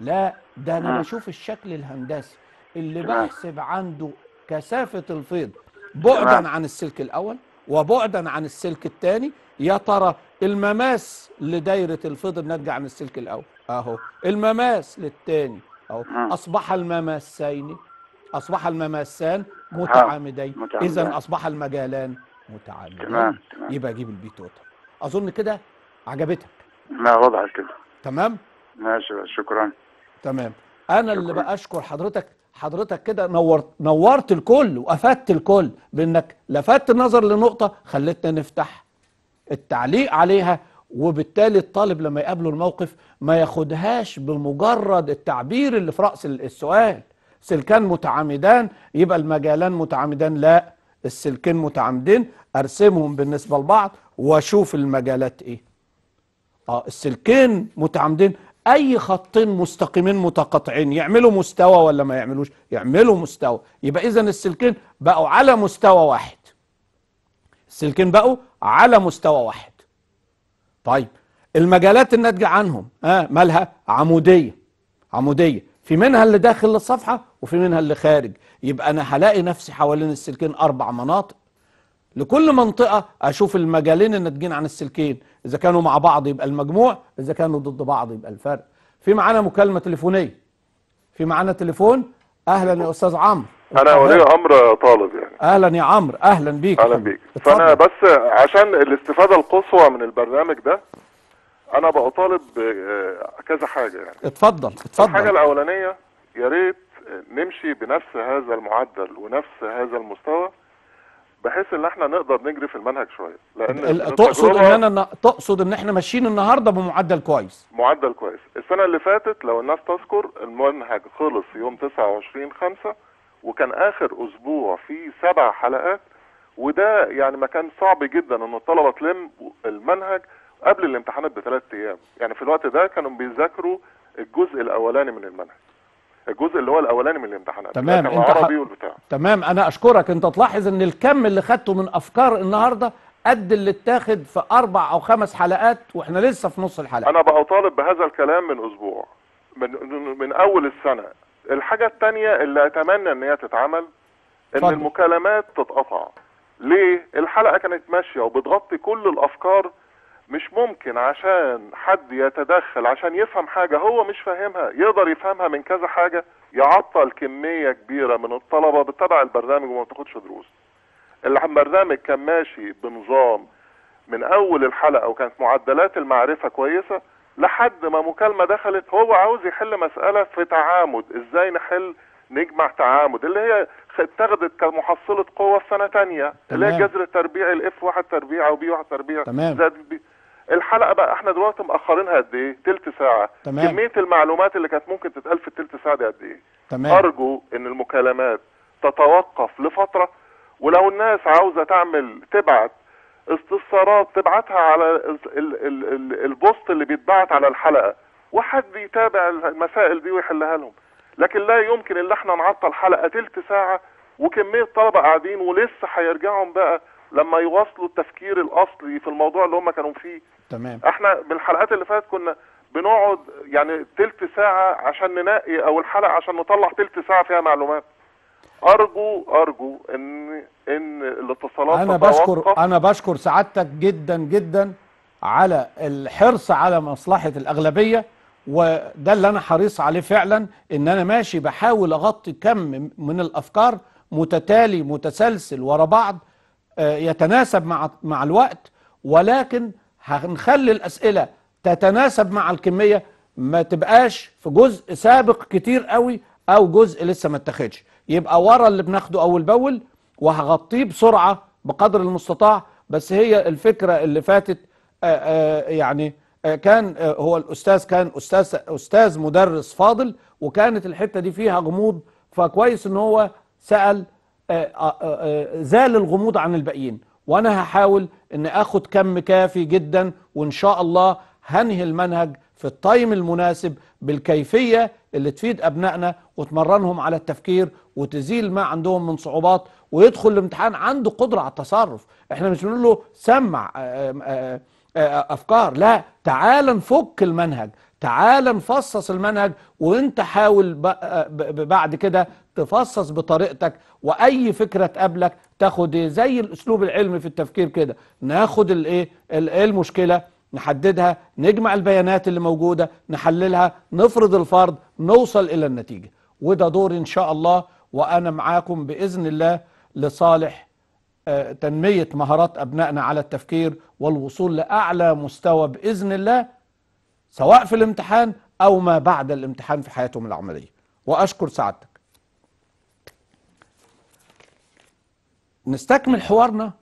لا ده انا بشوف الشكل الهندسي اللي تمام. بحسب عنده كثافه الفيض بعدا تمام. عن السلك الاول وبعدا عن السلك الثاني يا ترى المماس لدايره الفيض الناتجه عن السلك الاول اهو المماس للثاني أو أصبح المماسين أصبح المماسان متعامدين إذا أصبح المجالان متعامدين تمام تمام يبقى أجيب البي توتال أظن كده عجبتك لا وضعت كده تمام ماشي شكرا تمام أنا شكرا. اللي بأشكر حضرتك حضرتك كده نورت نورت الكل وافدت الكل بانك لفت النظر لنقطه خلتنا نفتح التعليق عليها وبالتالي الطالب لما يقابله الموقف ما ياخدهاش بمجرد التعبير اللي في رأس السؤال سلكان متعامدان يبقى المجالان متعامدان لا السلكين متعامدين ارسمهم بالنسبة لبعض واشوف المجالات ايه اه السلكين متعامدين اي خطين مستقيمين متقاطعين يعملوا مستوى ولا ما يعملوش يعملوا مستوى يبقى اذا السلكين بقوا على مستوى واحد السلكين بقوا على مستوى واحد طيب المجالات الناتجة عنهم آه مالها عمودية عمودية في منها اللي داخل الصفحة وفي منها اللي خارج يبقى أنا هلاقي نفسي حوالين السلكين أربع مناطق لكل منطقة أشوف المجالين الناتجين عن السلكين إذا كانوا مع بعض يبقى المجموع إذا كانوا ضد بعض يبقى الفرق في معانا مكالمة تليفونية في معانا تليفون أهلا يا أستاذ عمرو انا ولي امر طالب يعني اهلا يا عمرو اهلا بيك اهلا بيك اتفضل. فانا بس عشان الاستفاده القصوى من البرنامج ده انا بطالب آه، كذا حاجه يعني اتفضل اتفضل الحاجه الاولانيه يا ريت نمشي بنفس هذا المعدل ونفس هذا المستوى بحيث ان احنا نقدر نجري في المنهج شويه لان تقصد ان انا تقصد ان احنا ماشيين النهارده بمعدل كويس معدل كويس السنه اللي فاتت لو الناس تذكر المنهج خلص يوم 29 5 وكان اخر اسبوع فيه سبع حلقات وده يعني مكان صعب جدا ان الطلبه تلم المنهج قبل الامتحانات بثلاث ايام يعني في الوقت ده كانوا بيذاكروا الجزء الاولاني من المنهج الجزء اللي هو الاولاني من الامتحانات تمام انت ح... والبتاع تمام انا اشكرك انت تلاحظ ان الكم اللي خدته من افكار النهارده قد اللي اتاخد في اربع او خمس حلقات واحنا لسه في نص الحلقه انا بقى طالب بهذا الكلام من اسبوع من من اول السنه الحاجة الثانية اللي أتمنى إن هي تتعمل إن فضل. المكالمات تتقطع ليه؟ الحلقة كانت ماشية وبتغطي كل الأفكار مش ممكن عشان حد يتدخل عشان يفهم حاجة هو مش فاهمها يقدر يفهمها من كذا حاجة يعطل كمية كبيرة من الطلبة بتتابع البرنامج وما بتاخدش دروس البرنامج كان ماشي بنظام من أول الحلقة وكانت معدلات المعرفة كويسة لحد ما مكالمه دخلت هو عاوز يحل مساله في تعامد ازاي نحل نجمع تعامد اللي هي اتخذت كمحصله قوه في سنه تانية اللي هي جذر تربيع الاف واحد تربيع او بي واحد تربيع تمام زاد بي. الحلقه بقى احنا دلوقتي مأخرينها قد ايه؟ تلت ساعه تمام كميه المعلومات اللي كانت ممكن تتقال في التلت ساعه دي قد ايه؟ تمام ارجو ان المكالمات تتوقف لفتره ولو الناس عاوزه تعمل تبعت استفسارات تبعتها على البوست اللي بيتبعت على الحلقه وحد يتابع المسائل دي ويحلها لهم لكن لا يمكن ان احنا نعطل حلقه تلت ساعه وكميه طلبه قاعدين ولسه هيرجعوا بقى لما يواصلوا التفكير الاصلي في الموضوع اللي هم كانوا فيه تمام احنا بالحلقات اللي فاتت كنا بنقعد يعني تلت ساعه عشان ننقي او الحلقه عشان نطلع تلت ساعه فيها معلومات ارجو ارجو ان ان الاتصالات انا بشكر انا بشكر سعادتك جدا جدا على الحرص على مصلحه الاغلبيه وده اللي انا حريص عليه فعلا ان انا ماشي بحاول اغطي كم من الافكار متتالي متسلسل ورا بعض آه، يتناسب مع مع الوقت ولكن هنخلي الاسئله تتناسب مع الكميه ما تبقاش في جزء سابق كتير قوي او جزء لسه ما اتخذش يبقى ورا اللي بناخده أول بأول وهغطيه بسرعة بقدر المستطاع بس هي الفكرة اللي فاتت آآ آه، آآ آه، يعني آآ آه، كان هو الأستاذ كان أستاذ, أستاذ مدرس فاضل وكانت الحتة دي فيها غموض فكويس ان هو سأل زال الغموض عن الباقيين وانا هحاول ان اخد كم كافي جدا وان شاء الله هنهي المنهج في التايم المناسب بالكيفية اللي تفيد ابنائنا وتمرنهم على التفكير وتزيل ما عندهم من صعوبات ويدخل الامتحان عنده قدرة على التصرف احنا مش بنقول له سمع آه، آه، آه، افكار لا تعال نفك المنهج تعال نفصص المنهج وانت حاول بعد كده تفصص بطريقتك واي فكره تقابلك تاخد ايه زي الاسلوب العلمي في التفكير كده ناخد الايه إيه المشكله نحددها نجمع البيانات اللي موجوده نحللها نفرض الفرض نوصل الى النتيجه وده دور ان شاء الله وأنا معاكم بإذن الله لصالح آه، تنمية مهارات أبنائنا على التفكير والوصول لأعلى مستوى بإذن الله سواء في الامتحان أو ما بعد الامتحان في حياتهم العملية وأشكر سعادتك نستكمل حوارنا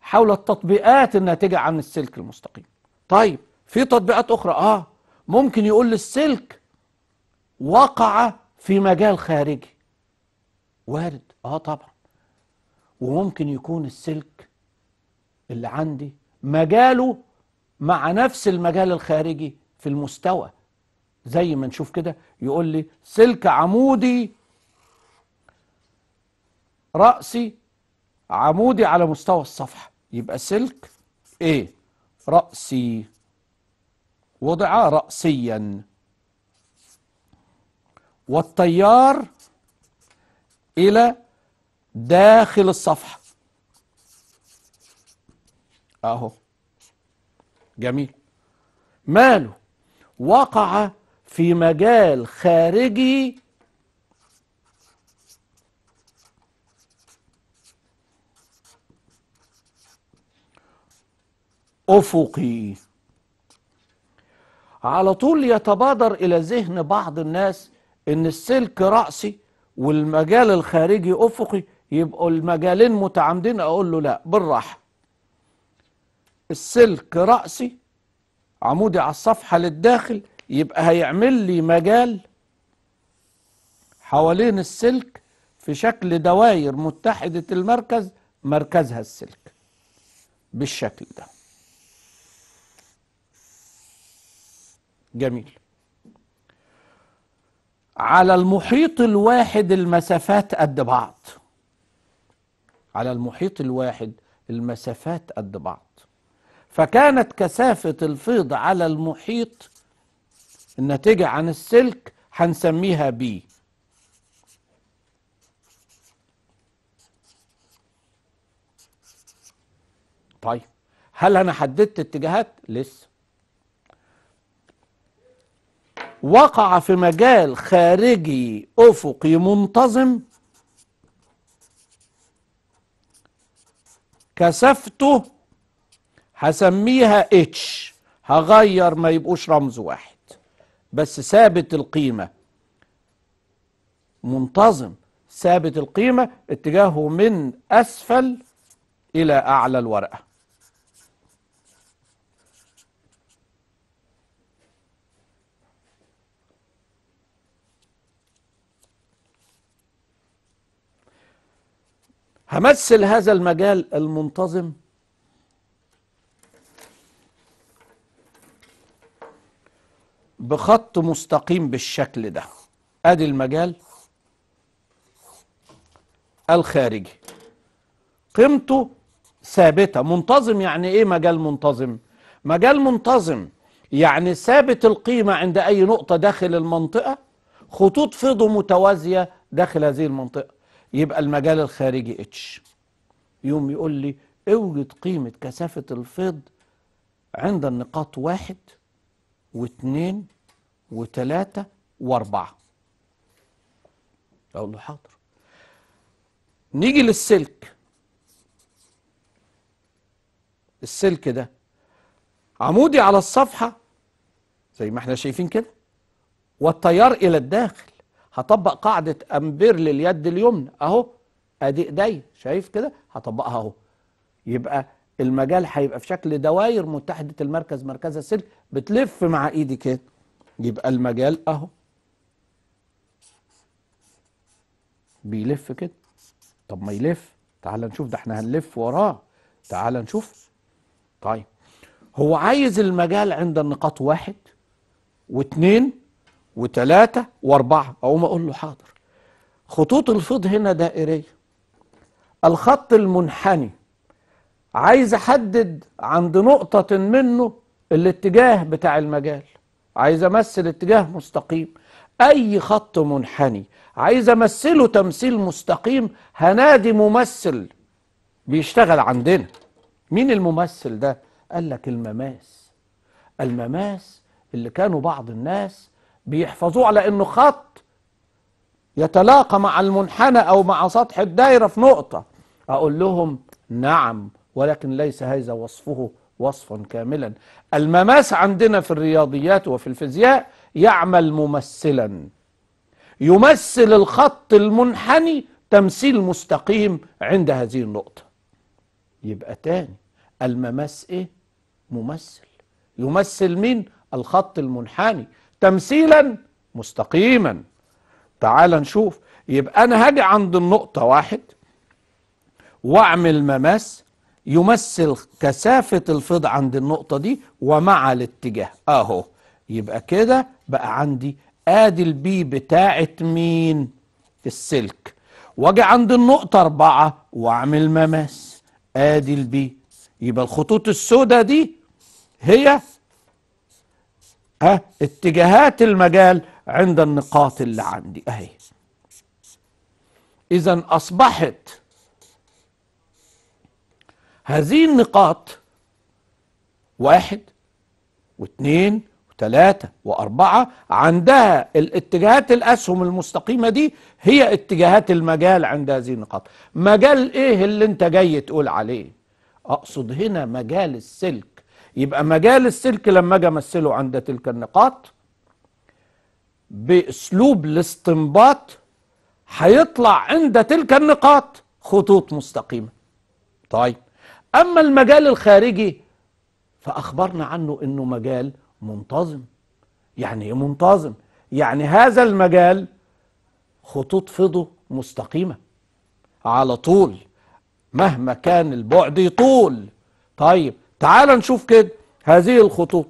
حول التطبيقات الناتجة عن السلك المستقيم طيب في تطبيقات أخرى آه ممكن يقول السلك وقع في مجال خارجي وارد اه طبعا وممكن يكون السلك اللي عندي مجاله مع نفس المجال الخارجي في المستوى زي ما نشوف كده يقول لي سلك عمودي رأسي عمودي على مستوى الصفحة يبقى سلك ايه رأسي وضع رأسيا والتيار إلى داخل الصفحة أهو جميل ماله وقع في مجال خارجي أفقي على طول يتبادر إلى ذهن بعض الناس إن السلك رأسي والمجال الخارجي أفقي يبقوا المجالين متعامدين أقول له لا بالراحة السلك رأسي عمودي على الصفحة للداخل يبقى هيعمل لي مجال حوالين السلك في شكل دواير متحدة المركز مركزها السلك بالشكل ده جميل على المحيط الواحد المسافات قد بعض على المحيط الواحد المسافات قد بعض فكانت كثافة الفيض على المحيط الناتجة عن السلك هنسميها بي طيب هل أنا حددت اتجاهات؟ لسه وقع في مجال خارجي أفقي منتظم كثافته هسميها اتش هغير ما يبقوش رمز واحد بس ثابت القيمة منتظم ثابت القيمة اتجاهه من أسفل إلى أعلى الورقة همثل هذا المجال المنتظم بخط مستقيم بالشكل ده ادي المجال الخارجي قيمته ثابته منتظم يعني ايه مجال منتظم مجال منتظم يعني ثابت القيمه عند اي نقطه داخل المنطقه خطوط فيضه متوازيه داخل هذه المنطقه يبقى المجال الخارجي اتش يوم يقول لي اوجد قيمة كثافة الفيض عند النقاط واحد واثنين وثلاثة واربعة اقول له حاضر نيجي للسلك السلك ده عمودي على الصفحة زي ما احنا شايفين كده والتيار إلى الداخل هطبق قاعدة أمبير لليد اليمنى أهو أدي إيدي شايف كده هطبقها أهو يبقى المجال هيبقى في شكل دواير متحدة المركز مركزها السلك بتلف مع إيدي كده يبقى المجال أهو بيلف كده طب ما يلف تعال نشوف ده احنا هنلف وراه تعال نشوف طيب هو عايز المجال عند النقاط واحد واثنين وثلاثة وأربعة أقوم أقول له حاضر خطوط الفيض هنا دائرية الخط المنحني عايز أحدد عند نقطة منه الاتجاه بتاع المجال عايز أمثل اتجاه مستقيم أي خط منحني عايز أمثله تمثيل مستقيم هنادي ممثل بيشتغل عندنا مين الممثل ده؟ قال لك المماس المماس اللي كانوا بعض الناس بيحفظوه على انه خط يتلاقى مع المنحنى او مع سطح الدايره في نقطه اقول لهم نعم ولكن ليس هذا وصفه وصفا كاملا المماس عندنا في الرياضيات وفي الفيزياء يعمل ممثلا يمثل الخط المنحني تمثيل مستقيم عند هذه النقطة يبقى تاني المماس ايه ممثل يمثل مين الخط المنحني تمثيلا مستقيما تعال نشوف يبقى أنا هاجي عند النقطة واحد وأعمل مماس يمثل كثافة الفيض عند النقطة دي ومع الاتجاه أهو يبقى كده بقى عندي آدي البي بتاعة مين السلك واجي عند النقطة أربعة وأعمل مماس آدي البي يبقى الخطوط السوداء دي هي ها اتجاهات المجال عند النقاط اللي عندي اهي اذا اصبحت هذه النقاط واحد واثنين وثلاثة وأربعة عندها الاتجاهات الأسهم المستقيمة دي هي اتجاهات المجال عند هذه النقاط مجال إيه اللي أنت جاي تقول عليه أقصد هنا مجال السلك يبقى مجال السلك لما اجي امثله عند تلك النقاط باسلوب الاستنباط هيطلع عند تلك النقاط خطوط مستقيمه طيب اما المجال الخارجي فاخبرنا عنه انه مجال منتظم يعني ايه منتظم يعني هذا المجال خطوط فضه مستقيمه على طول مهما كان البعد يطول طيب تعال نشوف كده هذه الخطوط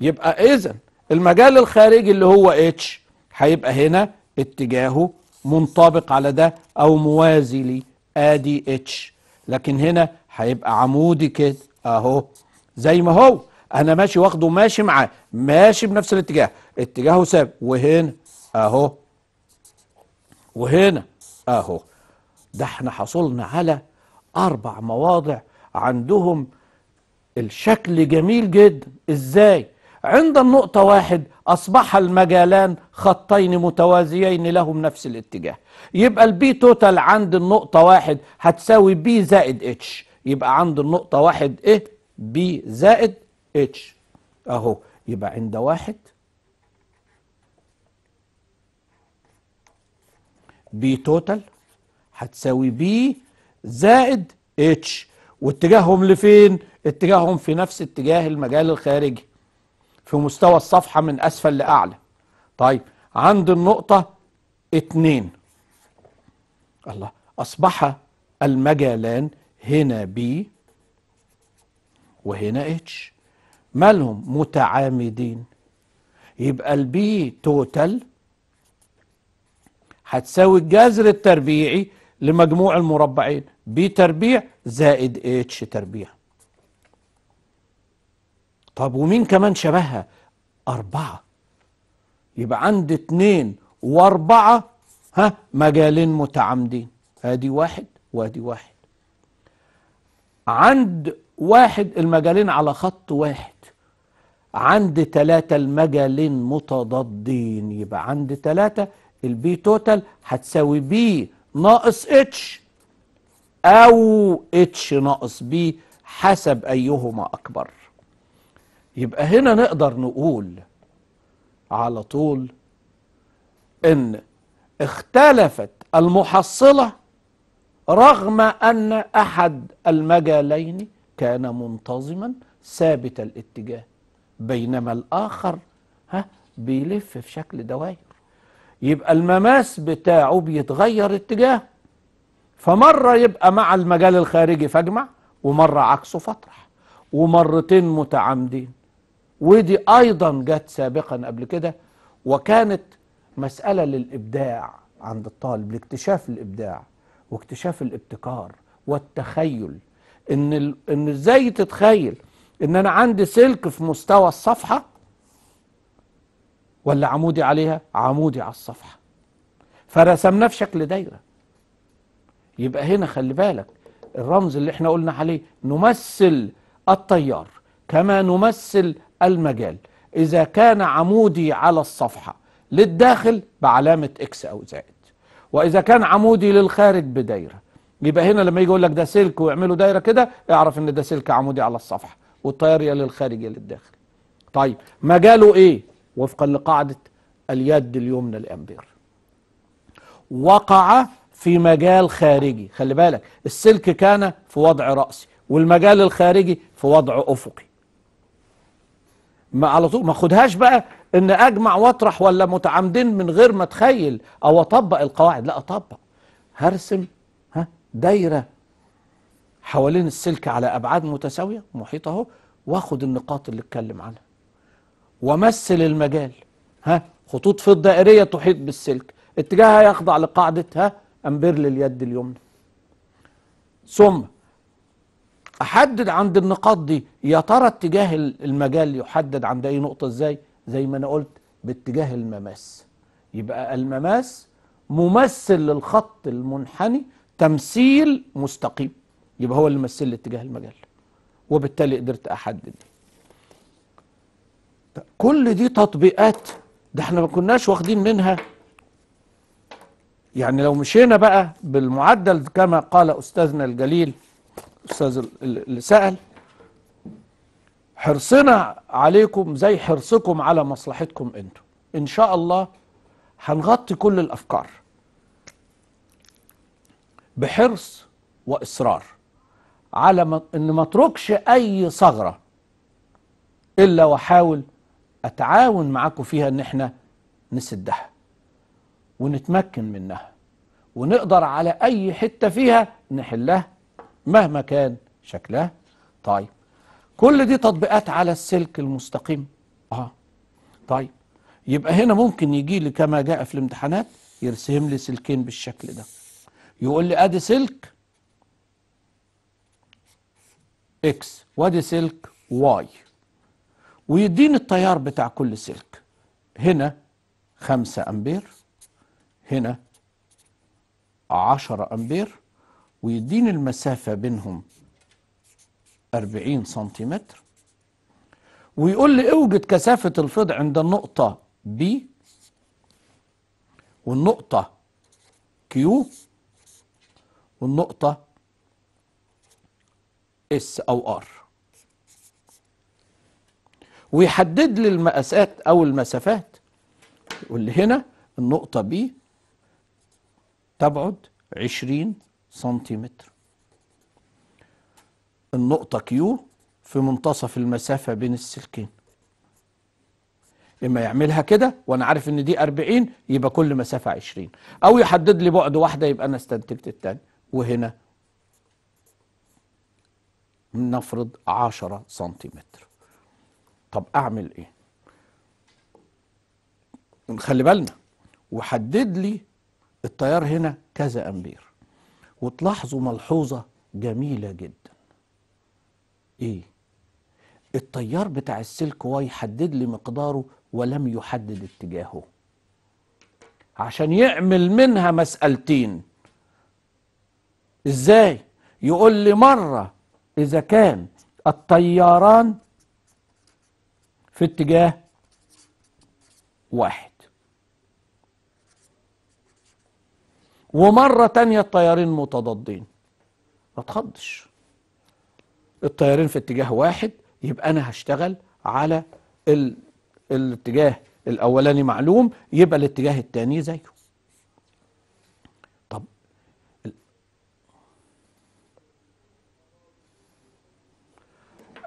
يبقى إذا المجال الخارجي اللي هو اتش هيبقى هنا اتجاهه منطبق على ده أو موازي لي ادي اتش لكن هنا هيبقى عمودي كده اهو زي ما هو انا ماشي واخده ماشي معاه ماشي بنفس الاتجاه اتجاهه ثابت وهنا اهو وهنا اهو ده احنا حصلنا على اربع مواضع عندهم الشكل جميل جدا ازاي عند النقطة واحد أصبح المجالان خطين متوازيين لهم نفس الاتجاه يبقى البي توتال عند النقطة واحد هتساوي بي زائد اتش يبقى عند النقطة واحد ايه بي زائد اتش اهو يبقى عند واحد بي توتال هتساوي بي زائد اتش واتجاههم لفين اتجاههم في نفس اتجاه المجال الخارجي في مستوى الصفحة من أسفل لأعلى طيب عند النقطة اتنين الله أصبح المجالان هنا بي وهنا اتش مالهم متعامدين يبقى البي توتال هتساوي الجذر التربيعي لمجموع المربعين بي تربيع زائد اتش تربيع طب ومين كمان شبهها أربعة يبقى عند اتنين وأربعة ها مجالين متعامدين ادي واحد وادي واحد عند واحد المجالين على خط واحد عند تلاتة المجالين متضادين يبقى عند تلاتة البي توتال هتساوي بي ناقص اتش أو اتش ناقص بي حسب أيهما أكبر يبقى هنا نقدر نقول على طول إن اختلفت المحصلة رغم أن أحد المجالين كان منتظما ثابت الاتجاه بينما الآخر ها بيلف في شكل دوائر يبقى المماس بتاعه بيتغير اتجاهه فمرة يبقى مع المجال الخارجي فاجمع ومرة عكسه فاطرح ومرتين متعامدين ودي أيضا جت سابقا قبل كده وكانت مسألة للإبداع عند الطالب لاكتشاف الإبداع واكتشاف الابتكار والتخيل إن ال... إن إزاي تتخيل إن أنا عندي سلك في مستوى الصفحة ولا عمودي عليها عمودي على الصفحة فرسمناه في شكل دايره يبقى هنا خلي بالك الرمز اللي احنا قلنا عليه نمثل التيار كما نمثل المجال إذا كان عمودي على الصفحة للداخل بعلامة إكس أو زائد وإذا كان عمودي للخارج بدايرة يبقى هنا لما يجي يقول لك ده سلك ويعملوا دايرة كده اعرف إن ده سلك عمودي على الصفحة والتيار يا للخارج يا للداخل طيب مجاله إيه وفقا لقاعدة اليد اليمنى الأمبير وقع في مجال خارجي خلي بالك السلك كان في وضع رأسي والمجال الخارجي في وضع أفقي ما على طول ما خدهاش بقى ان اجمع واطرح ولا متعمدين من غير ما اتخيل او اطبق القواعد لا اطبق هرسم ها دايره حوالين السلك على ابعاد متساويه محيط اهو واخد النقاط اللي اتكلم عنها وامثل المجال ها خطوط في الدائريه تحيط بالسلك اتجاهها يخضع لقاعده ها أمبير لليد اليمنى ثم أحدد عند النقاط دي يا ترى اتجاه المجال يحدد عند أي نقطة إزاي زي ما أنا قلت باتجاه المماس يبقى المماس ممثل للخط المنحني تمثيل مستقيم يبقى هو اللي مثل لي اتجاه المجال وبالتالي قدرت احدد طيب، كل دي تطبيقات ده احنا ما كناش واخدين منها يعني لو مشينا بقى بالمعدل كما قال أستاذنا الجليل أستاذ اللي سأل حرصنا عليكم زي حرصكم على مصلحتكم انتم ان شاء الله هنغطي كل الافكار بحرص واصرار على ما ان ما اتركش اي ثغره الا واحاول اتعاون معاكم فيها ان احنا نسدها ونتمكن منها ونقدر على أي حتة فيها نحلها مهما كان شكلها طيب كل دي تطبيقات على السلك المستقيم اه طيب يبقى هنا ممكن يجي لي كما جاء في الامتحانات يرسم لي سلكين بالشكل ده يقول لي ادي سلك اكس وادي سلك واي ويديني التيار بتاع كل سلك هنا 5 امبير هنا 10 أمبير ويديني المسافة بينهم 40 سنتيمتر ويقول لي اوجد كثافة الفيض عند النقطة بي والنقطة كيو والنقطة اس أو ار ويحدد لي المقاسات أو المسافات واللي هنا النقطة بي تبعد 20 سنتيمتر النقطة كيو في منتصف المسافة بين السلكين إما يعملها كده وأنا عارف إن دي 40 يبقى كل مسافة 20 أو يحدد لي بعد واحدة يبقى أنا استنتجت التاني وهنا نفرض 10 سنتيمتر طب أعمل إيه؟ نخلي بالنا وحدد لي التيار هنا كذا أمبير وتلاحظوا ملحوظة جميلة جدا إيه التيار بتاع السلك واي حدد لي مقداره ولم يحدد اتجاهه عشان يعمل منها مسألتين ازاي يقول لي مرة اذا كان التياران في اتجاه واحد ومرة تانية الطيارين متضادين ما تخضش الطيارين في اتجاه واحد يبقى أنا هشتغل على ال... الاتجاه الأولاني معلوم يبقى الاتجاه التاني زيه طب آآ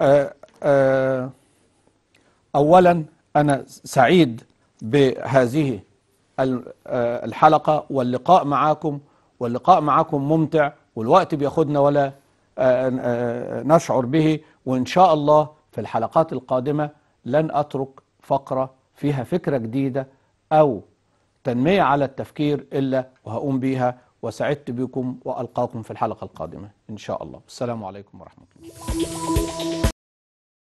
آآ آه، آه، أولا أنا سعيد بهذه آه، الحلقة واللقاء معاكم واللقاء معاكم ممتع والوقت بياخدنا ولا آه، آه، نشعر به وإن شاء الله في الحلقات القادمة لن أترك فقرة فيها فكرة جديدة أو تنمية على التفكير إلا وهقوم بيها وسعدت بكم وألقاكم في الحلقة القادمة إن شاء الله السلام عليكم ورحمة الله